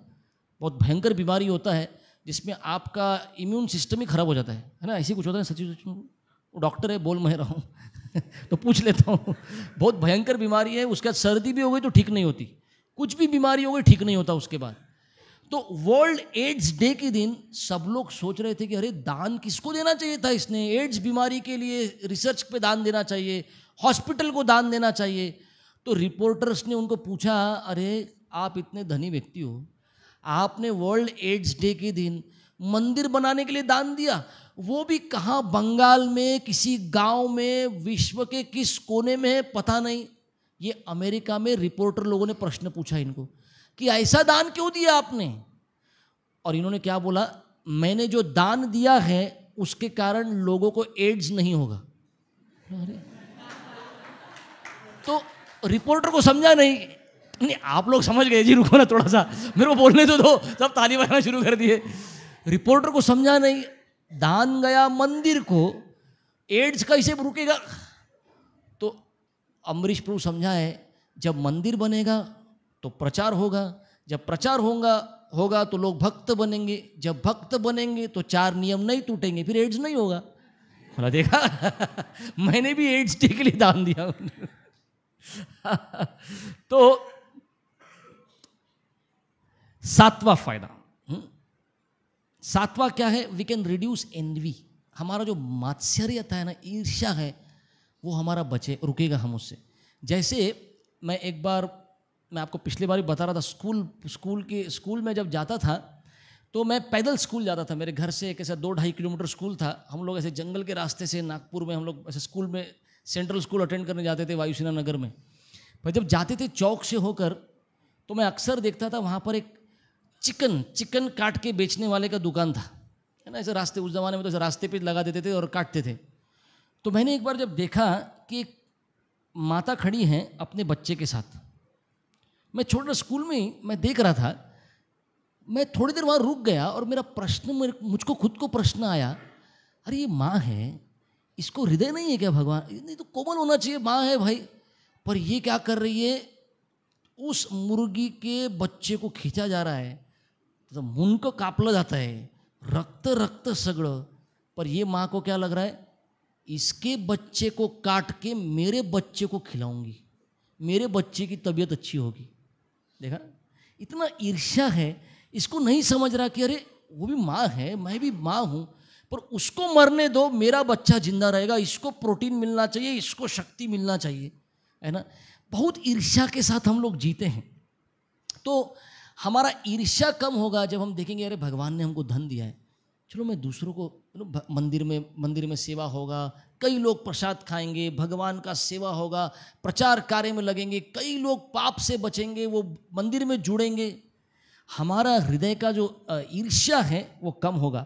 बहुत भयंकर बीमारी होता है जिसमें आपका इम्यून सिस्टम ही खराब हो जाता है है ना ऐसे कुछ होता है सचिव सचिव डॉक्टर है बोल मैं रहा हूँ तो पूछ लेता हूँ बहुत भयंकर बीमारी है उसके बाद सर्दी भी हो गई तो ठीक नहीं होती कुछ भी बीमारी हो गई ठीक नहीं होता उसके बाद तो वर्ल्ड एड्स डे के दिन सब लोग सोच रहे थे कि अरे दान किसको देना चाहिए था इसने एड्स बीमारी के लिए रिसर्च पे दान देना चाहिए हॉस्पिटल को दान देना चाहिए तो रिपोर्टर्स ने उनको पूछा अरे आप इतने धनी व्यक्ति हो आपने वर्ल्ड एड्स डे के दिन मंदिर बनाने के लिए दान दिया वो भी कहाँ बंगाल में किसी गांव में विश्व के किस कोने में है पता नहीं ये अमेरिका में रिपोर्टर लोगों ने प्रश्न पूछा इनको कि ऐसा दान क्यों दिया आपने और इन्होंने क्या बोला मैंने जो दान दिया है उसके कारण लोगों को एड्स नहीं होगा अरे तो रिपोर्टर को समझा नहीं नहीं आप लोग समझ गए जी रुको ना थोड़ा सा मेरे को बोलने तो दो सब ताली बजाना शुरू कर दिए रिपोर्टर को समझा नहीं दान गया मंदिर को एड्स कैसे रुकेगा तो अम्बरीश प्रभु समझा है जब मंदिर बनेगा तो प्रचार होगा जब प्रचार होगा होगा तो लोग भक्त बनेंगे जब भक्त बनेंगे तो चार नियम नहीं टूटेंगे फिर एड्स नहीं होगा बोला देखा मैंने भी एड्स टी के लिए दान दिया तो सातवां फायदा हम्म, सातवां क्या है वी कैन रिड्यूस एनवी हमारा जो मात्सर्यता है ना ईर्ष्या है वो हमारा बचे रुकेगा हम उससे जैसे मैं एक बार मैं आपको पिछले बार भी बता रहा था स्कूल स्कूल के स्कूल में जब जाता था तो मैं पैदल स्कूल जाता था मेरे घर से एक ऐसा दो ढाई किलोमीटर स्कूल था हम लोग ऐसे जंगल के रास्ते से नागपुर में हम लोग ऐसे स्कूल में सेंट्रल स्कूल अटेंड करने जाते थे वायुसेना नगर में पर जब जाते थे चौक से होकर तो मैं अक्सर देखता था वहाँ पर एक चिकन चिकन काट के बेचने वाले का दुकान था है ना ऐसे रास्ते उस ज़माने में तो ऐसे रास्ते पे लगा देते थे और काटते थे तो मैंने एक बार जब देखा कि एक माता खड़ी हैं अपने बच्चे के साथ मैं छोटा स्कूल में ही मैं देख रहा था मैं थोड़ी देर वहाँ रुक गया और मेरा प्रश्न मेरे मुझको खुद को प्रश्न आया अरे ये माँ है इसको हृदय नहीं है क्या भगवान नहीं तो कोमल होना चाहिए माँ है भाई पर ये क्या कर रही है उस मुर्गी के बच्चे को खींचा जा रहा है तो को कापला जाता है रक्त रक्त सगड़ पर ये माँ को क्या लग रहा है इसके बच्चे को काट के मेरे बच्चे को खिलाऊंगी मेरे बच्चे की तबीयत अच्छी होगी देखा इतना ईर्ष्या है इसको नहीं समझ रहा कि अरे वो भी माँ है मैं भी माँ हूँ पर उसको मरने दो मेरा बच्चा जिंदा रहेगा इसको प्रोटीन मिलना चाहिए इसको शक्ति मिलना चाहिए है ना बहुत ईर्ष्या के साथ हम लोग जीते हैं तो हमारा ईर्ष्या कम होगा जब हम देखेंगे अरे भगवान ने हमको धन दिया है चलो मैं दूसरों को मंदिर में मंदिर में सेवा होगा कई लोग प्रसाद खाएंगे भगवान का सेवा होगा प्रचार कार्य में लगेंगे कई लोग पाप से बचेंगे वो मंदिर में जुड़ेंगे हमारा हृदय का जो ईर्ष्या है वो कम होगा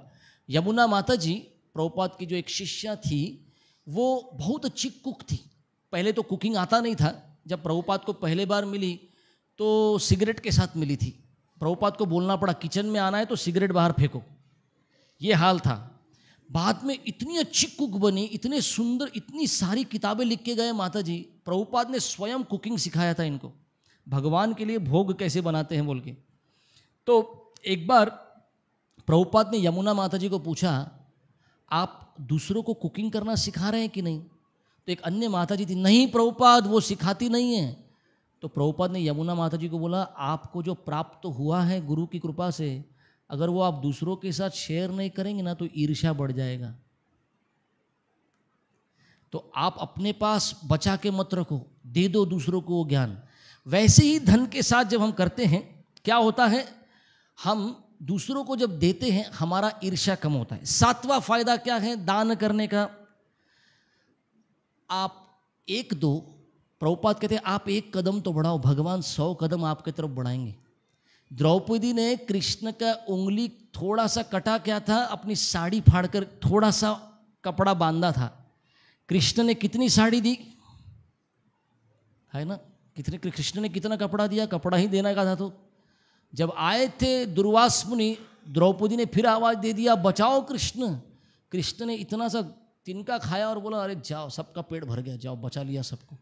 यमुना माता जी प्रभुपाद की जो एक शिष्या थी वो बहुत अच्छी कुक थी पहले तो कुकिंग आता नहीं था जब प्रभुपाद को पहले बार मिली तो सिगरेट के साथ मिली थी प्रभुपाद को बोलना पड़ा किचन में आना है तो सिगरेट बाहर फेंको ये हाल था बाद में इतनी अच्छी कुक बनी इतने सुंदर इतनी सारी किताबें लिख के गए माता जी प्रभुपाद ने स्वयं कुकिंग सिखाया था इनको भगवान के लिए भोग कैसे बनाते हैं बोल के तो एक बार प्रभुपाद ने यमुना माता जी को पूछा आप दूसरों को कुकिंग करना सिखा रहे हैं कि नहीं तो एक अन्य माता जी थी नहीं प्रभुपाद वो सिखाती नहीं है तो प्रभुपाद ने यमुना माता जी को बोला आपको जो प्राप्त हुआ है गुरु की कृपा से अगर वो आप दूसरों के साथ शेयर नहीं करेंगे ना तो ईर्ष्या बढ़ जाएगा तो आप अपने पास बचा के मत रखो दे दो दूसरों को वो ज्ञान वैसे ही धन के साथ जब हम करते हैं क्या होता है हम दूसरों को जब देते हैं हमारा ईर्ष्या कम होता है सातवां फायदा क्या है दान करने का आप एक दो प्रभुपात कहते हैं आप एक कदम तो बढ़ाओ भगवान सौ कदम आपके तरफ बढ़ाएंगे द्रौपदी ने कृष्ण का उंगली थोड़ा सा कटा क्या था अपनी साड़ी फाड़कर थोड़ा सा कपड़ा बांधा था कृष्ण ने कितनी साड़ी दी है ना कितने कृष्ण ने कितना कपड़ा दिया कपड़ा ही देना का था तो जब आए थे दुर्वास मुनि द्रौपदी ने फिर आवाज़ दे दिया बचाओ कृष्ण कृष्ण ने इतना सा तिनका खाया और बोला अरे जाओ सबका पेट भर गया जाओ बचा लिया सबको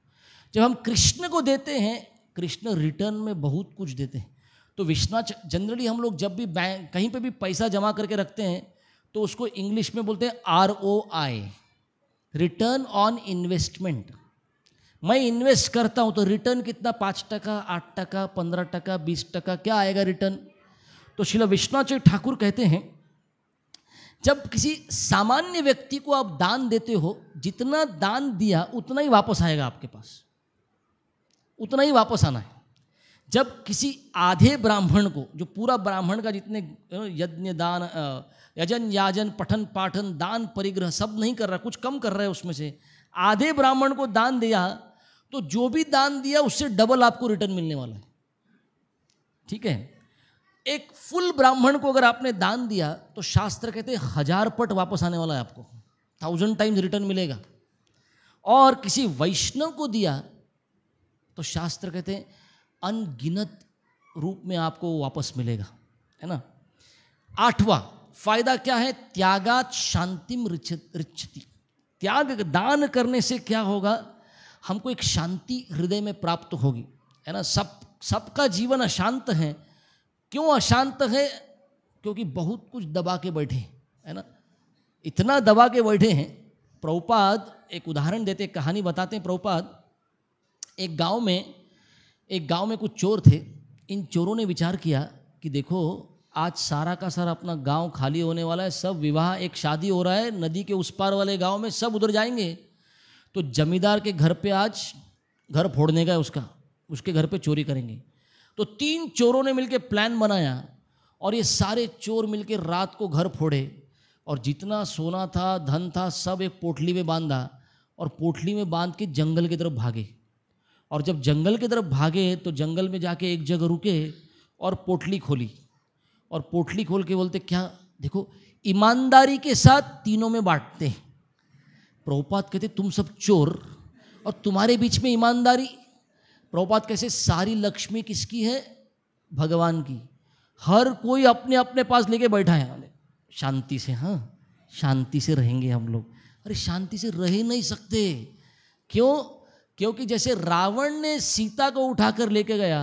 जब हम कृष्ण को देते हैं कृष्ण रिटर्न में बहुत कुछ देते हैं तो विश्वनाथ जनरली हम लोग जब भी बैंक कहीं पे भी पैसा जमा करके रखते हैं तो उसको इंग्लिश में बोलते हैं R O I return on investment मैं इन्वेस्ट करता हूं तो रिटर्न कितना पाँच टका आठ टका पंद्रह टका बीस टका क्या आएगा रिटर्न तो शिला विश्वनाथ ठाकुर कहते हैं जब किसी सामान्य व्यक्ति को आप दान देते हो जितना दान दिया उतना ही वापस आएगा आपके पास उतना ही वापस आना है जब किसी आधे ब्राह्मण को जो पूरा ब्राह्मण का जितने यज्ञ दान यजन याजन पठन पाठन दान परिग्रह सब नहीं कर रहा कुछ कम कर रहा है उसमें से आधे ब्राह्मण को दान दिया तो जो भी दान दिया उससे डबल आपको रिटर्न मिलने वाला है ठीक है एक फुल ब्राह्मण को अगर आपने दान दिया तो शास्त्र कहते हैं हजार पट वापस आने वाला है आपको थाउजेंड टाइम्स रिटर्न मिलेगा और किसी वैष्णव को दिया तो शास्त्र कहते हैं अनगिनत रूप में आपको वापस मिलेगा है ना आठवा फायदा क्या है त्यागात शांतिम रिच्छति त्याग दान करने से क्या होगा हमको एक शांति हृदय में प्राप्त होगी है ना सब सबका जीवन अशांत है क्यों अशांत है क्योंकि बहुत कुछ दबा के बैठे है ना इतना दबा के बैठे हैं प्रभुपाद एक उदाहरण देते कहानी बताते हैं प्रभुपाद एक गांव में एक गांव में कुछ चोर थे इन चोरों ने विचार किया कि देखो आज सारा का सारा अपना गांव खाली होने वाला है सब विवाह एक शादी हो रहा है नदी के उस पार वाले गांव में सब उधर जाएंगे तो जमींदार के घर पे आज घर फोड़ने का है उसका उसके घर पे चोरी करेंगे तो तीन चोरों ने मिलकर प्लान बनाया और ये सारे चोर मिलकर रात को घर फोड़े और जितना सोना था धन था सब एक पोटली में बांधा और पोटली में बांध के जंगल की तरफ भागे और जब जंगल की तरफ भागे तो जंगल में जाके एक जगह रुके और पोटली खोली और पोटली खोल के बोलते क्या देखो ईमानदारी के साथ तीनों में बांटते हैं प्रभुपात कहते तुम सब चोर और तुम्हारे बीच में ईमानदारी प्रभुपात कैसे सारी लक्ष्मी किसकी है भगवान की हर कोई अपने अपने पास लेके बैठा है शांति से हाँ शांति से रहेंगे हम लोग अरे शांति से रह नहीं सकते क्यों क्योंकि जैसे रावण ने सीता को उठाकर लेके गया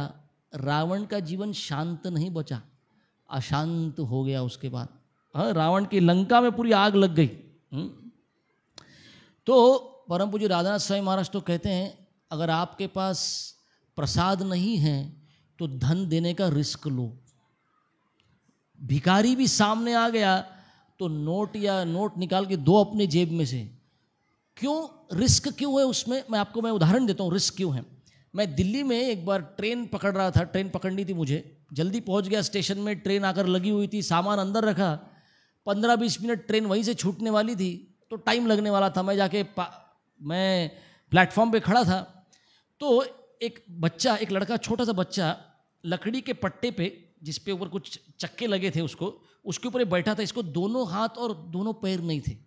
रावण का जीवन शांत नहीं बचा अशांत हो गया उसके बाद हाँ, रावण की लंका में पूरी आग लग गई हम्म। तो परम पूज्य राधानाथ स्वामी महाराज तो कहते हैं अगर आपके पास प्रसाद नहीं है तो धन देने का रिस्क लो भिखारी भी सामने आ गया तो नोट या नोट निकाल के दो अपने जेब में से क्यों रिस्क क्यों है उसमें मैं आपको मैं उदाहरण देता हूँ रिस्क क्यों है मैं दिल्ली में एक बार ट्रेन पकड़ रहा था ट्रेन पकड़नी थी मुझे जल्दी पहुँच गया स्टेशन में ट्रेन आकर लगी हुई थी सामान अंदर रखा पंद्रह बीस मिनट ट्रेन वहीं से छूटने वाली थी तो टाइम लगने वाला था मैं जाके मैं प्लेटफॉर्म पे खड़ा था तो एक बच्चा एक लड़का छोटा सा बच्चा लकड़ी के पट्टे पे जिसपे ऊपर कुछ चक्के लगे थे उसको उसके ऊपर बैठा था इसको दोनों हाथ और दोनों पैर नहीं थे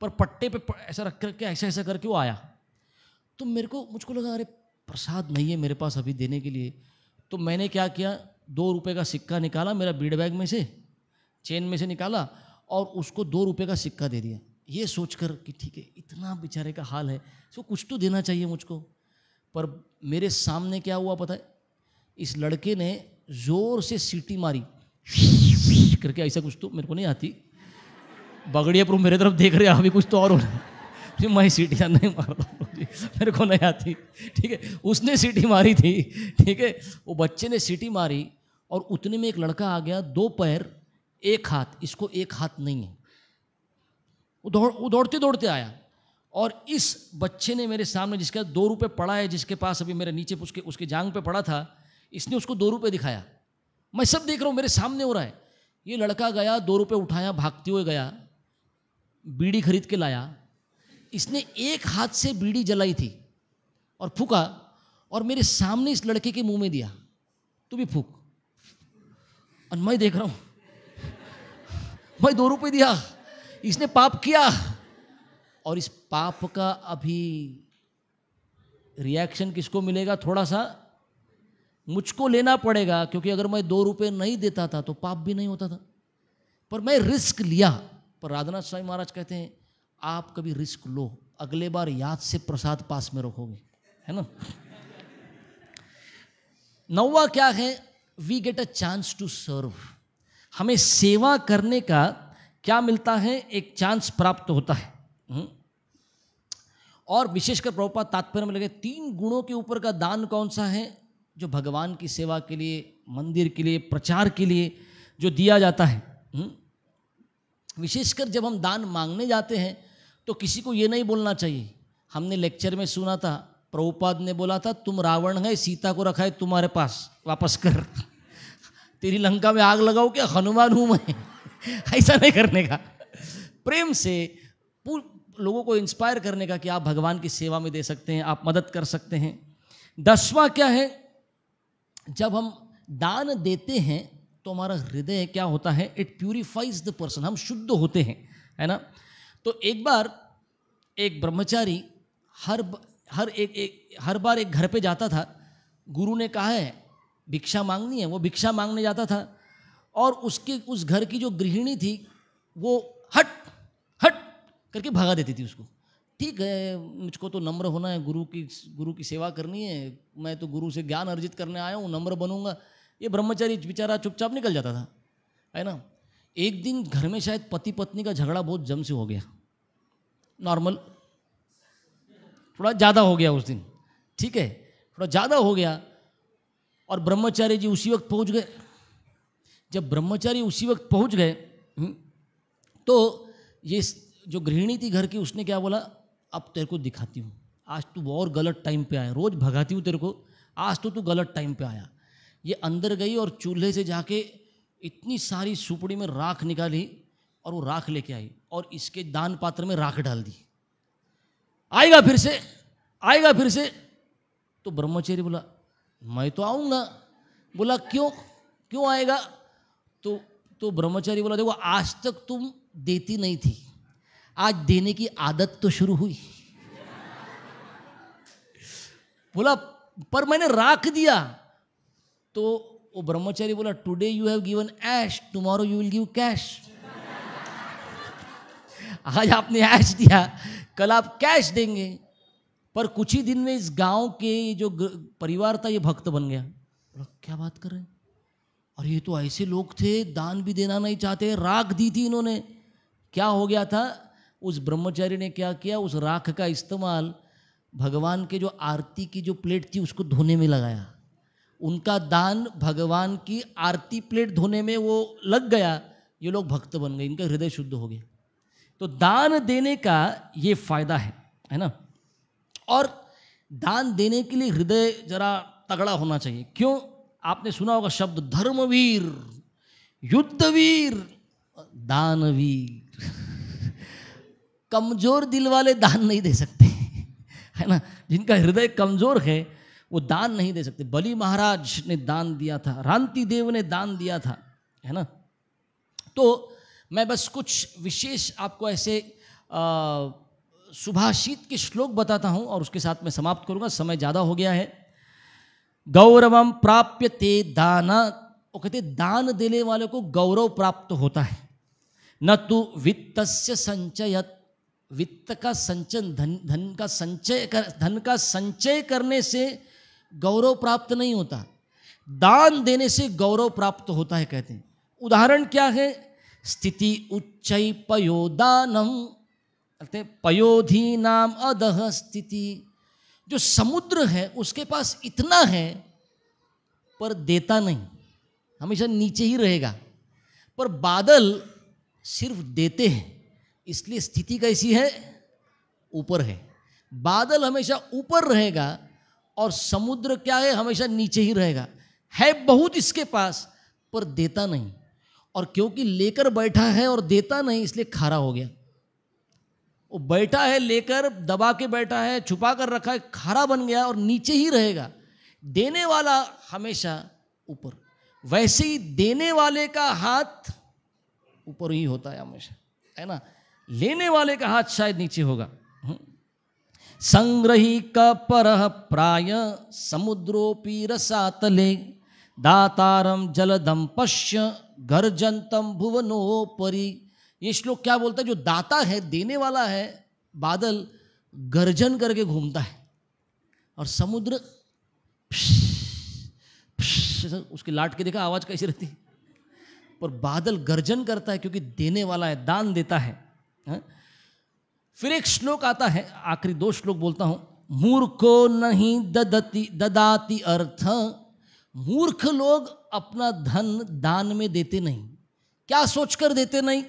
पर पट्टे पे ऐसा रख करके ऐसा ऐसा करके वो आया तो मेरे को मुझको लगा अरे प्रसाद नहीं है मेरे पास अभी देने के लिए तो मैंने क्या किया दो रुपये का सिक्का निकाला मेरा बीड बैग में से चेन में से निकाला और उसको दो रुपये का सिक्का दे दिया ये सोच कर कि ठीक है इतना बेचारे का हाल है सो कुछ तो देना चाहिए मुझको पर मेरे सामने क्या हुआ पता है इस लड़के ने ज़ोर से सीटी मारी करके ऐसा कुछ तो मेरे को नहीं आती बगड़िया प्रभु मेरे तरफ देख रहे हैं अभी कुछ तो और होना है मैं सीटियाँ नहीं मारता जी मेरे को नहीं आती ठीक है उसने सीटी मारी थी ठीक है वो बच्चे ने सीटी मारी और उतने में एक लड़का आ गया दो पैर एक हाथ इसको एक हाथ नहीं है वो दौड़ वो दौड़ते दौड़ते आया और इस बच्चे ने मेरे सामने जिसका दो रुपये पड़ा है जिसके पास अभी मेरे नीचे उसके उसके जांग पे पड़ा था इसने उसको दो रुपये दिखाया मैं सब देख रहा हूँ मेरे सामने हो रहा है ये लड़का गया दो रुपये उठाया भागते हुए गया बीड़ी खरीद के लाया इसने एक हाथ से बीड़ी जलाई थी और फूका और मेरे सामने इस लड़के के मुंह में दिया तू भी फूक और मैं देख रहा हूं मैं दो रुपए दिया इसने पाप किया और इस पाप का अभी रिएक्शन किसको मिलेगा थोड़ा सा मुझको लेना पड़ेगा क्योंकि अगर मैं दो रुपए नहीं देता था तो पाप भी नहीं होता था पर मैं रिस्क लिया पर राधानाथ स्वामी महाराज कहते हैं आप कभी रिस्क लो अगले बार याद से प्रसाद पास में रखोगे है ना नौवा क्या है we get a chance to serve हमें सेवा करने का क्या मिलता है एक चांस प्राप्त होता है हम्म। और विशेषकर प्रभुपात तात्पर्य में लगे तीन गुणों के ऊपर का दान कौन सा है जो भगवान की सेवा के लिए मंदिर के लिए प्रचार के लिए जो दिया जाता है हम्म। विशेषकर जब हम दान मांगने जाते हैं तो किसी को ये नहीं बोलना चाहिए हमने लेक्चर में सुना था प्रभुपाद ने बोला था तुम रावण है सीता को रखा है तुम्हारे पास वापस कर तेरी लंका में आग लगाओ क्या हनुमान हूँ मैं ऐसा नहीं करने का प्रेम से लोगों को इंस्पायर करने का कि आप भगवान की सेवा में दे सकते हैं आप मदद कर सकते हैं दसवां क्या है जब हम दान देते हैं तो हमारा हृदय क्या होता है इट प्यूरिफाइज द पर्सन हम शुद्ध होते हैं है ना तो एक बार एक ब्रह्मचारी हर हर एक, एक हर बार एक घर पे जाता था गुरु ने कहा है भिक्षा मांगनी है वो भिक्षा मांगने जाता था और उसके उस घर की जो गृहिणी थी वो हट हट करके भगा देती थी उसको ठीक है मुझको तो नम्र होना है गुरु की गुरु की सेवा करनी है मैं तो गुरु से ज्ञान अर्जित करने आया हूँ नम्र बनूंगा ये ब्रह्मचारी बेचारा चुपचाप निकल जाता था है ना एक दिन घर में शायद पति पत्नी का झगड़ा बहुत जम से हो गया नॉर्मल थोड़ा ज़्यादा हो गया उस दिन ठीक है थोड़ा ज़्यादा हो गया और ब्रह्मचारी जी उसी वक्त पहुंच गए जब ब्रह्मचारी उसी वक्त पहुंच गए हम्म, तो ये जो गृहिणी थी घर की उसने क्या बोला अब तेरे को दिखाती हूँ आज तू और गलत टाइम पे आया रोज़ भगाती हूँ तेरे को आज तो तू गलत टाइम पे आया ये अंदर गई और चूल्हे से जाके इतनी सारी सुपड़ी में राख निकाली और वो राख लेके आई और इसके दान पात्र में राख डाल दी आएगा फिर से आएगा फिर से तो ब्रह्मचारी बोला मैं तो आऊंगा बोला क्यों क्यों आएगा तो तो ब्रह्मचारी बोला देखो आज तक तुम देती नहीं थी आज देने की आदत तो शुरू हुई बोला पर मैंने राख दिया तो वो ब्रह्मचारी बोला today you have given ash tomorrow you will give cash आज आपने ऐश दिया कल आप कैश देंगे पर कुछ ही दिन में इस गांव के जो परिवार था ये भक्त बन गया बोला क्या बात कर रहे हैं और ये तो ऐसे लोग थे दान भी देना नहीं चाहते राख दी थी इन्होंने क्या हो गया था उस ब्रह्मचारी ने क्या किया उस राख का इस्तेमाल भगवान के जो आरती की जो प्लेट थी उसको धोने में लगाया उनका दान भगवान की आरती प्लेट धोने में वो लग गया ये लोग भक्त बन गए इनका हृदय शुद्ध हो गया तो दान देने का ये फायदा है है ना और दान देने के लिए हृदय जरा तगड़ा होना चाहिए क्यों आपने सुना होगा शब्द धर्मवीर युद्धवीर दानवीर कमजोर दिल वाले दान नहीं दे सकते है ना जिनका हृदय कमजोर है वो दान नहीं दे सकते बलि महाराज ने दान दिया था रांति देव ने दान दिया था है ना तो मैं बस कुछ विशेष आपको ऐसे सुभाषित के श्लोक बताता हूं और उसके साथ मैं समाप्त करूंगा समय ज़्यादा हो गया है गौरव प्राप्य ते दाना वो कहते दान देने वाले को गौरव प्राप्त होता है न तो वित्त संचय वित्त का संचय धन धन का संचय कर धन का संचय करने से गौरव प्राप्त नहीं होता दान देने से गौरव प्राप्त होता है कहते हैं उदाहरण क्या है स्थिति उच्च पयोदानम कहते पयोधी नाम अदह स्थिति जो समुद्र है उसके पास इतना है पर देता नहीं हमेशा नीचे ही रहेगा पर बादल सिर्फ देते हैं इसलिए स्थिति कैसी है ऊपर है बादल हमेशा ऊपर रहेगा और समुद्र क्या है हमेशा नीचे ही रहेगा है बहुत इसके पास पर देता नहीं और क्योंकि लेकर बैठा है और देता नहीं इसलिए खारा हो गया वो बैठा है लेकर दबा के बैठा है छुपा कर रखा है खारा बन गया और नीचे ही रहेगा देने वाला हमेशा ऊपर वैसे ही देने वाले का हाथ ऊपर ही होता है हमेशा है ना लेने वाले का हाथ शायद नीचे होगा हम्म। संग्रही कपर प्राय समुद्रोपी रसातले दातारम जलदम पश्य गर्जंतम भुवनोपरी ये श्लोक क्या बोलता है जो दाता है देने वाला है बादल गर्जन करके घूमता है और समुद्र उसकी लाट के देखा आवाज कैसी रहती पर बादल गर्जन करता है क्योंकि देने वाला है दान देता है हा? फिर एक श्लोक आता है आखिरी दो श्लोक बोलता हूं मूर्खो नहीं ददती ददाती अर्थ मूर्ख लोग अपना धन दान में देते नहीं क्या सोचकर देते नहीं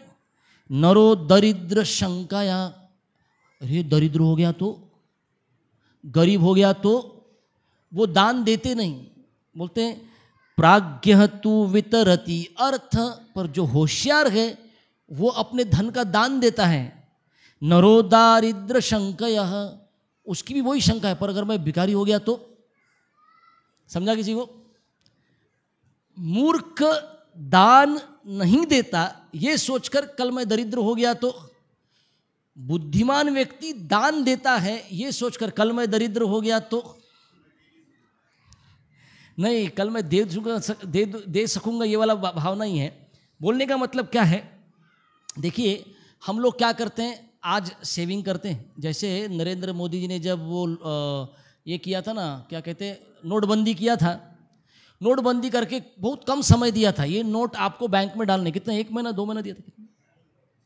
नरो दरिद्र शंकाया अरे दरिद्र हो गया तो गरीब हो गया तो वो दान देते नहीं बोलते हैं प्राज्ञ तू वितरती अर्थ पर जो होशियार है वो अपने धन का दान देता है नरो दारिद्र शंकय उसकी भी वही शंका है पर अगर मैं भिखारी हो गया तो समझा किसी को मूर्ख दान नहीं देता यह सोचकर कल मैं दरिद्र हो गया तो बुद्धिमान व्यक्ति दान देता है ये सोचकर कल मैं दरिद्र हो गया तो नहीं कल मैं दे दे दे सकूंगा ये वाला भावना ही है बोलने का मतलब क्या है देखिए हम लोग क्या करते हैं आज सेविंग करते हैं जैसे नरेंद्र मोदी जी ने जब वो ये किया था ना क्या कहते नोटबंदी किया था नोटबंदी करके बहुत कम समय दिया था ये नोट आपको बैंक में डालने कितने एक महीना दो महीना दिया था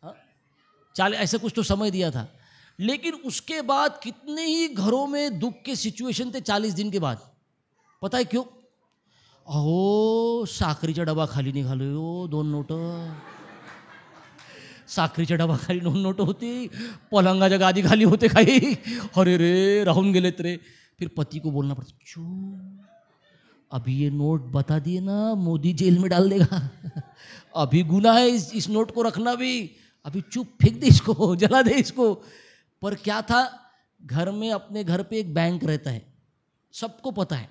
हाँ? चाले ऐसे कुछ तो समय दिया था लेकिन उसके बाद कितने ही घरों में दुख के सिचुएशन थे चालीस दिन के बाद पता है क्यों अहो साखरीचा डबा खाली निघालो दोन नोट साखरीच्या खाली नोट होती पलंगाच्या गादी खाली होते काही अरे रे राहून गेलेत रे फिर पति को बोलना पड़ता चू अभी ये नोट बता दिए ना मोदी जेल में डाल देगा अभी गुना है इस, इस नोट को रखना भी अभी चुप फेंक दे इसको जला दे इसको पर क्या था घर में अपने घर पे एक बैंक रहता है सबको पता है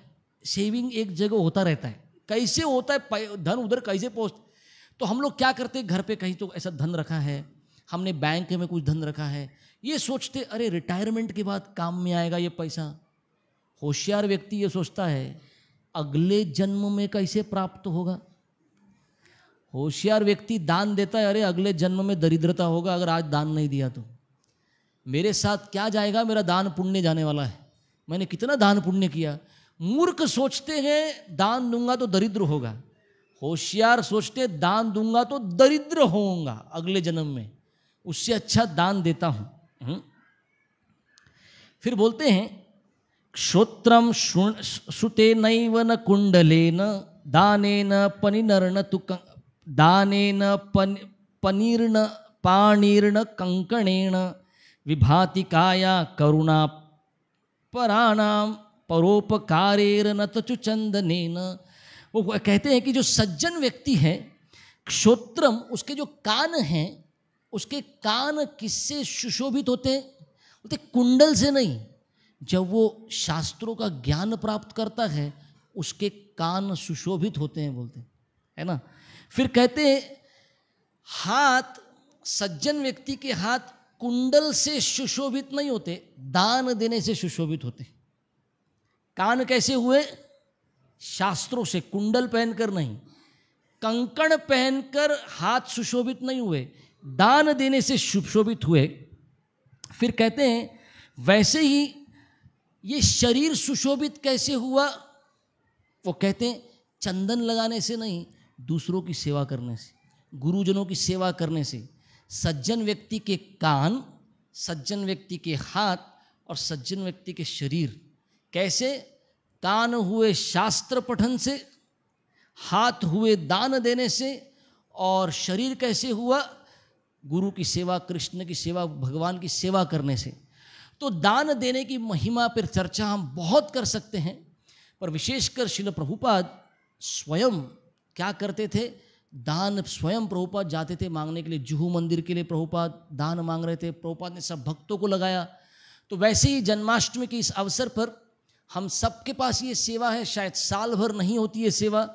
सेविंग एक जगह होता रहता है कैसे होता है धन उधर कैसे पहुँच तो हम लोग क्या करते घर पे कहीं तो ऐसा धन रखा है हमने बैंक में कुछ धन रखा है ये सोचते अरे रिटायरमेंट के बाद काम में आएगा ये पैसा होशियार व्यक्ति ये सोचता है अगले जन्म में कैसे प्राप्त होगा होशियार व्यक्ति दान देता है अरे अगले जन्म में दरिद्रता होगा अगर आज दान नहीं दिया तो मेरे साथ क्या जाएगा मेरा दान पुण्य जाने वाला है मैंने कितना दान पुण्य किया मूर्ख सोचते हैं दान दूंगा तो दरिद्र होगा होशियार सोचते दान दूंगा तो दरिद्र होऊंगा अगले जन्म में उससे अच्छा दान देता हूं हम्म। फिर बोलते हैं श्रोत्रम सुते नैव न कुंडलेन दानेन पनिनर्ण तुक दानेन पन पनीर्ण पाणीर्ण कंकणेन विभाति काया करुणा पराणाम परोपकारेर न तचुचंदनेन वो कहते हैं कि जो सज्जन व्यक्ति है क्षोत्रम उसके जो कान हैं उसके कान किससे सुशोभित होते हैं बोलते कुंडल से नहीं जब वो शास्त्रों का ज्ञान प्राप्त करता है उसके कान सुशोभित होते हैं बोलते है ना फिर कहते हैं हाथ सज्जन व्यक्ति के हाथ कुंडल से सुशोभित नहीं होते दान देने से सुशोभित होते कान कैसे हुए शास्त्रों से कुंडल पहनकर नहीं कंकण पहनकर हाथ सुशोभित नहीं हुए दान देने से सुशोभित हुए फिर कहते हैं वैसे ही ये शरीर सुशोभित कैसे हुआ वो कहते हैं चंदन लगाने से नहीं दूसरों की सेवा करने से गुरुजनों की सेवा करने से सज्जन व्यक्ति के कान सज्जन व्यक्ति के हाथ और सज्जन व्यक्ति के शरीर कैसे कान हुए शास्त्र पठन से हाथ हुए दान देने से और शरीर कैसे हुआ गुरु की सेवा कृष्ण की सेवा भगवान की सेवा करने से तो दान देने की महिमा पर चर्चा हम बहुत कर सकते हैं पर विशेषकर शिल प्रभुपाद स्वयं क्या करते थे दान स्वयं प्रभुपाद जाते थे मांगने के लिए जुहू मंदिर के लिए प्रभुपाद दान मांग रहे थे प्रभुपाद ने सब भक्तों को लगाया तो वैसे ही जन्माष्टमी के इस अवसर पर हम सबके पास ये सेवा है शायद साल भर नहीं होती ये सेवा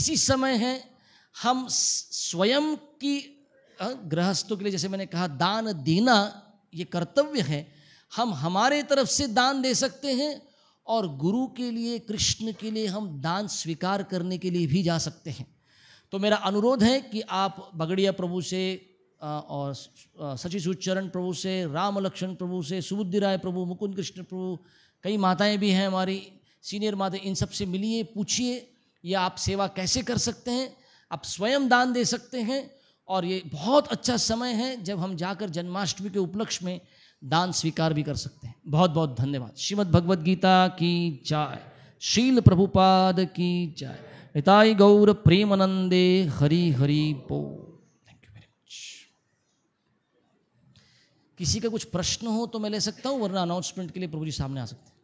इसी समय है हम स्वयं की गृहस्थों के लिए जैसे मैंने कहा दान देना ये कर्तव्य है हम हमारे तरफ से दान दे सकते हैं और गुरु के लिए कृष्ण के लिए हम दान स्वीकार करने के लिए भी जा सकते हैं तो मेरा अनुरोध है कि आप बगड़िया प्रभु से और उच्चरण प्रभु से राम लक्ष्मण प्रभु से सुबुद्धि राय प्रभु मुकुंद कृष्ण प्रभु कई माताएं भी हैं हमारी सीनियर माता इन सब से मिलिए पूछिए ये आप सेवा कैसे कर सकते हैं आप स्वयं दान दे सकते हैं और ये बहुत अच्छा समय है जब हम जाकर जन्माष्टमी के उपलक्ष्य में दान स्वीकार भी कर सकते हैं बहुत बहुत धन्यवाद श्रीमद भगवद गीता की जाय शील प्रभुपाद की जाय हिताई गौर प्रेमानंदे हरि हरि बोल किसी का कुछ प्रश्न हो तो मैं ले सकता हूँ वरना अनाउंसमेंट के लिए प्रभु जी सामने आ सकते हैं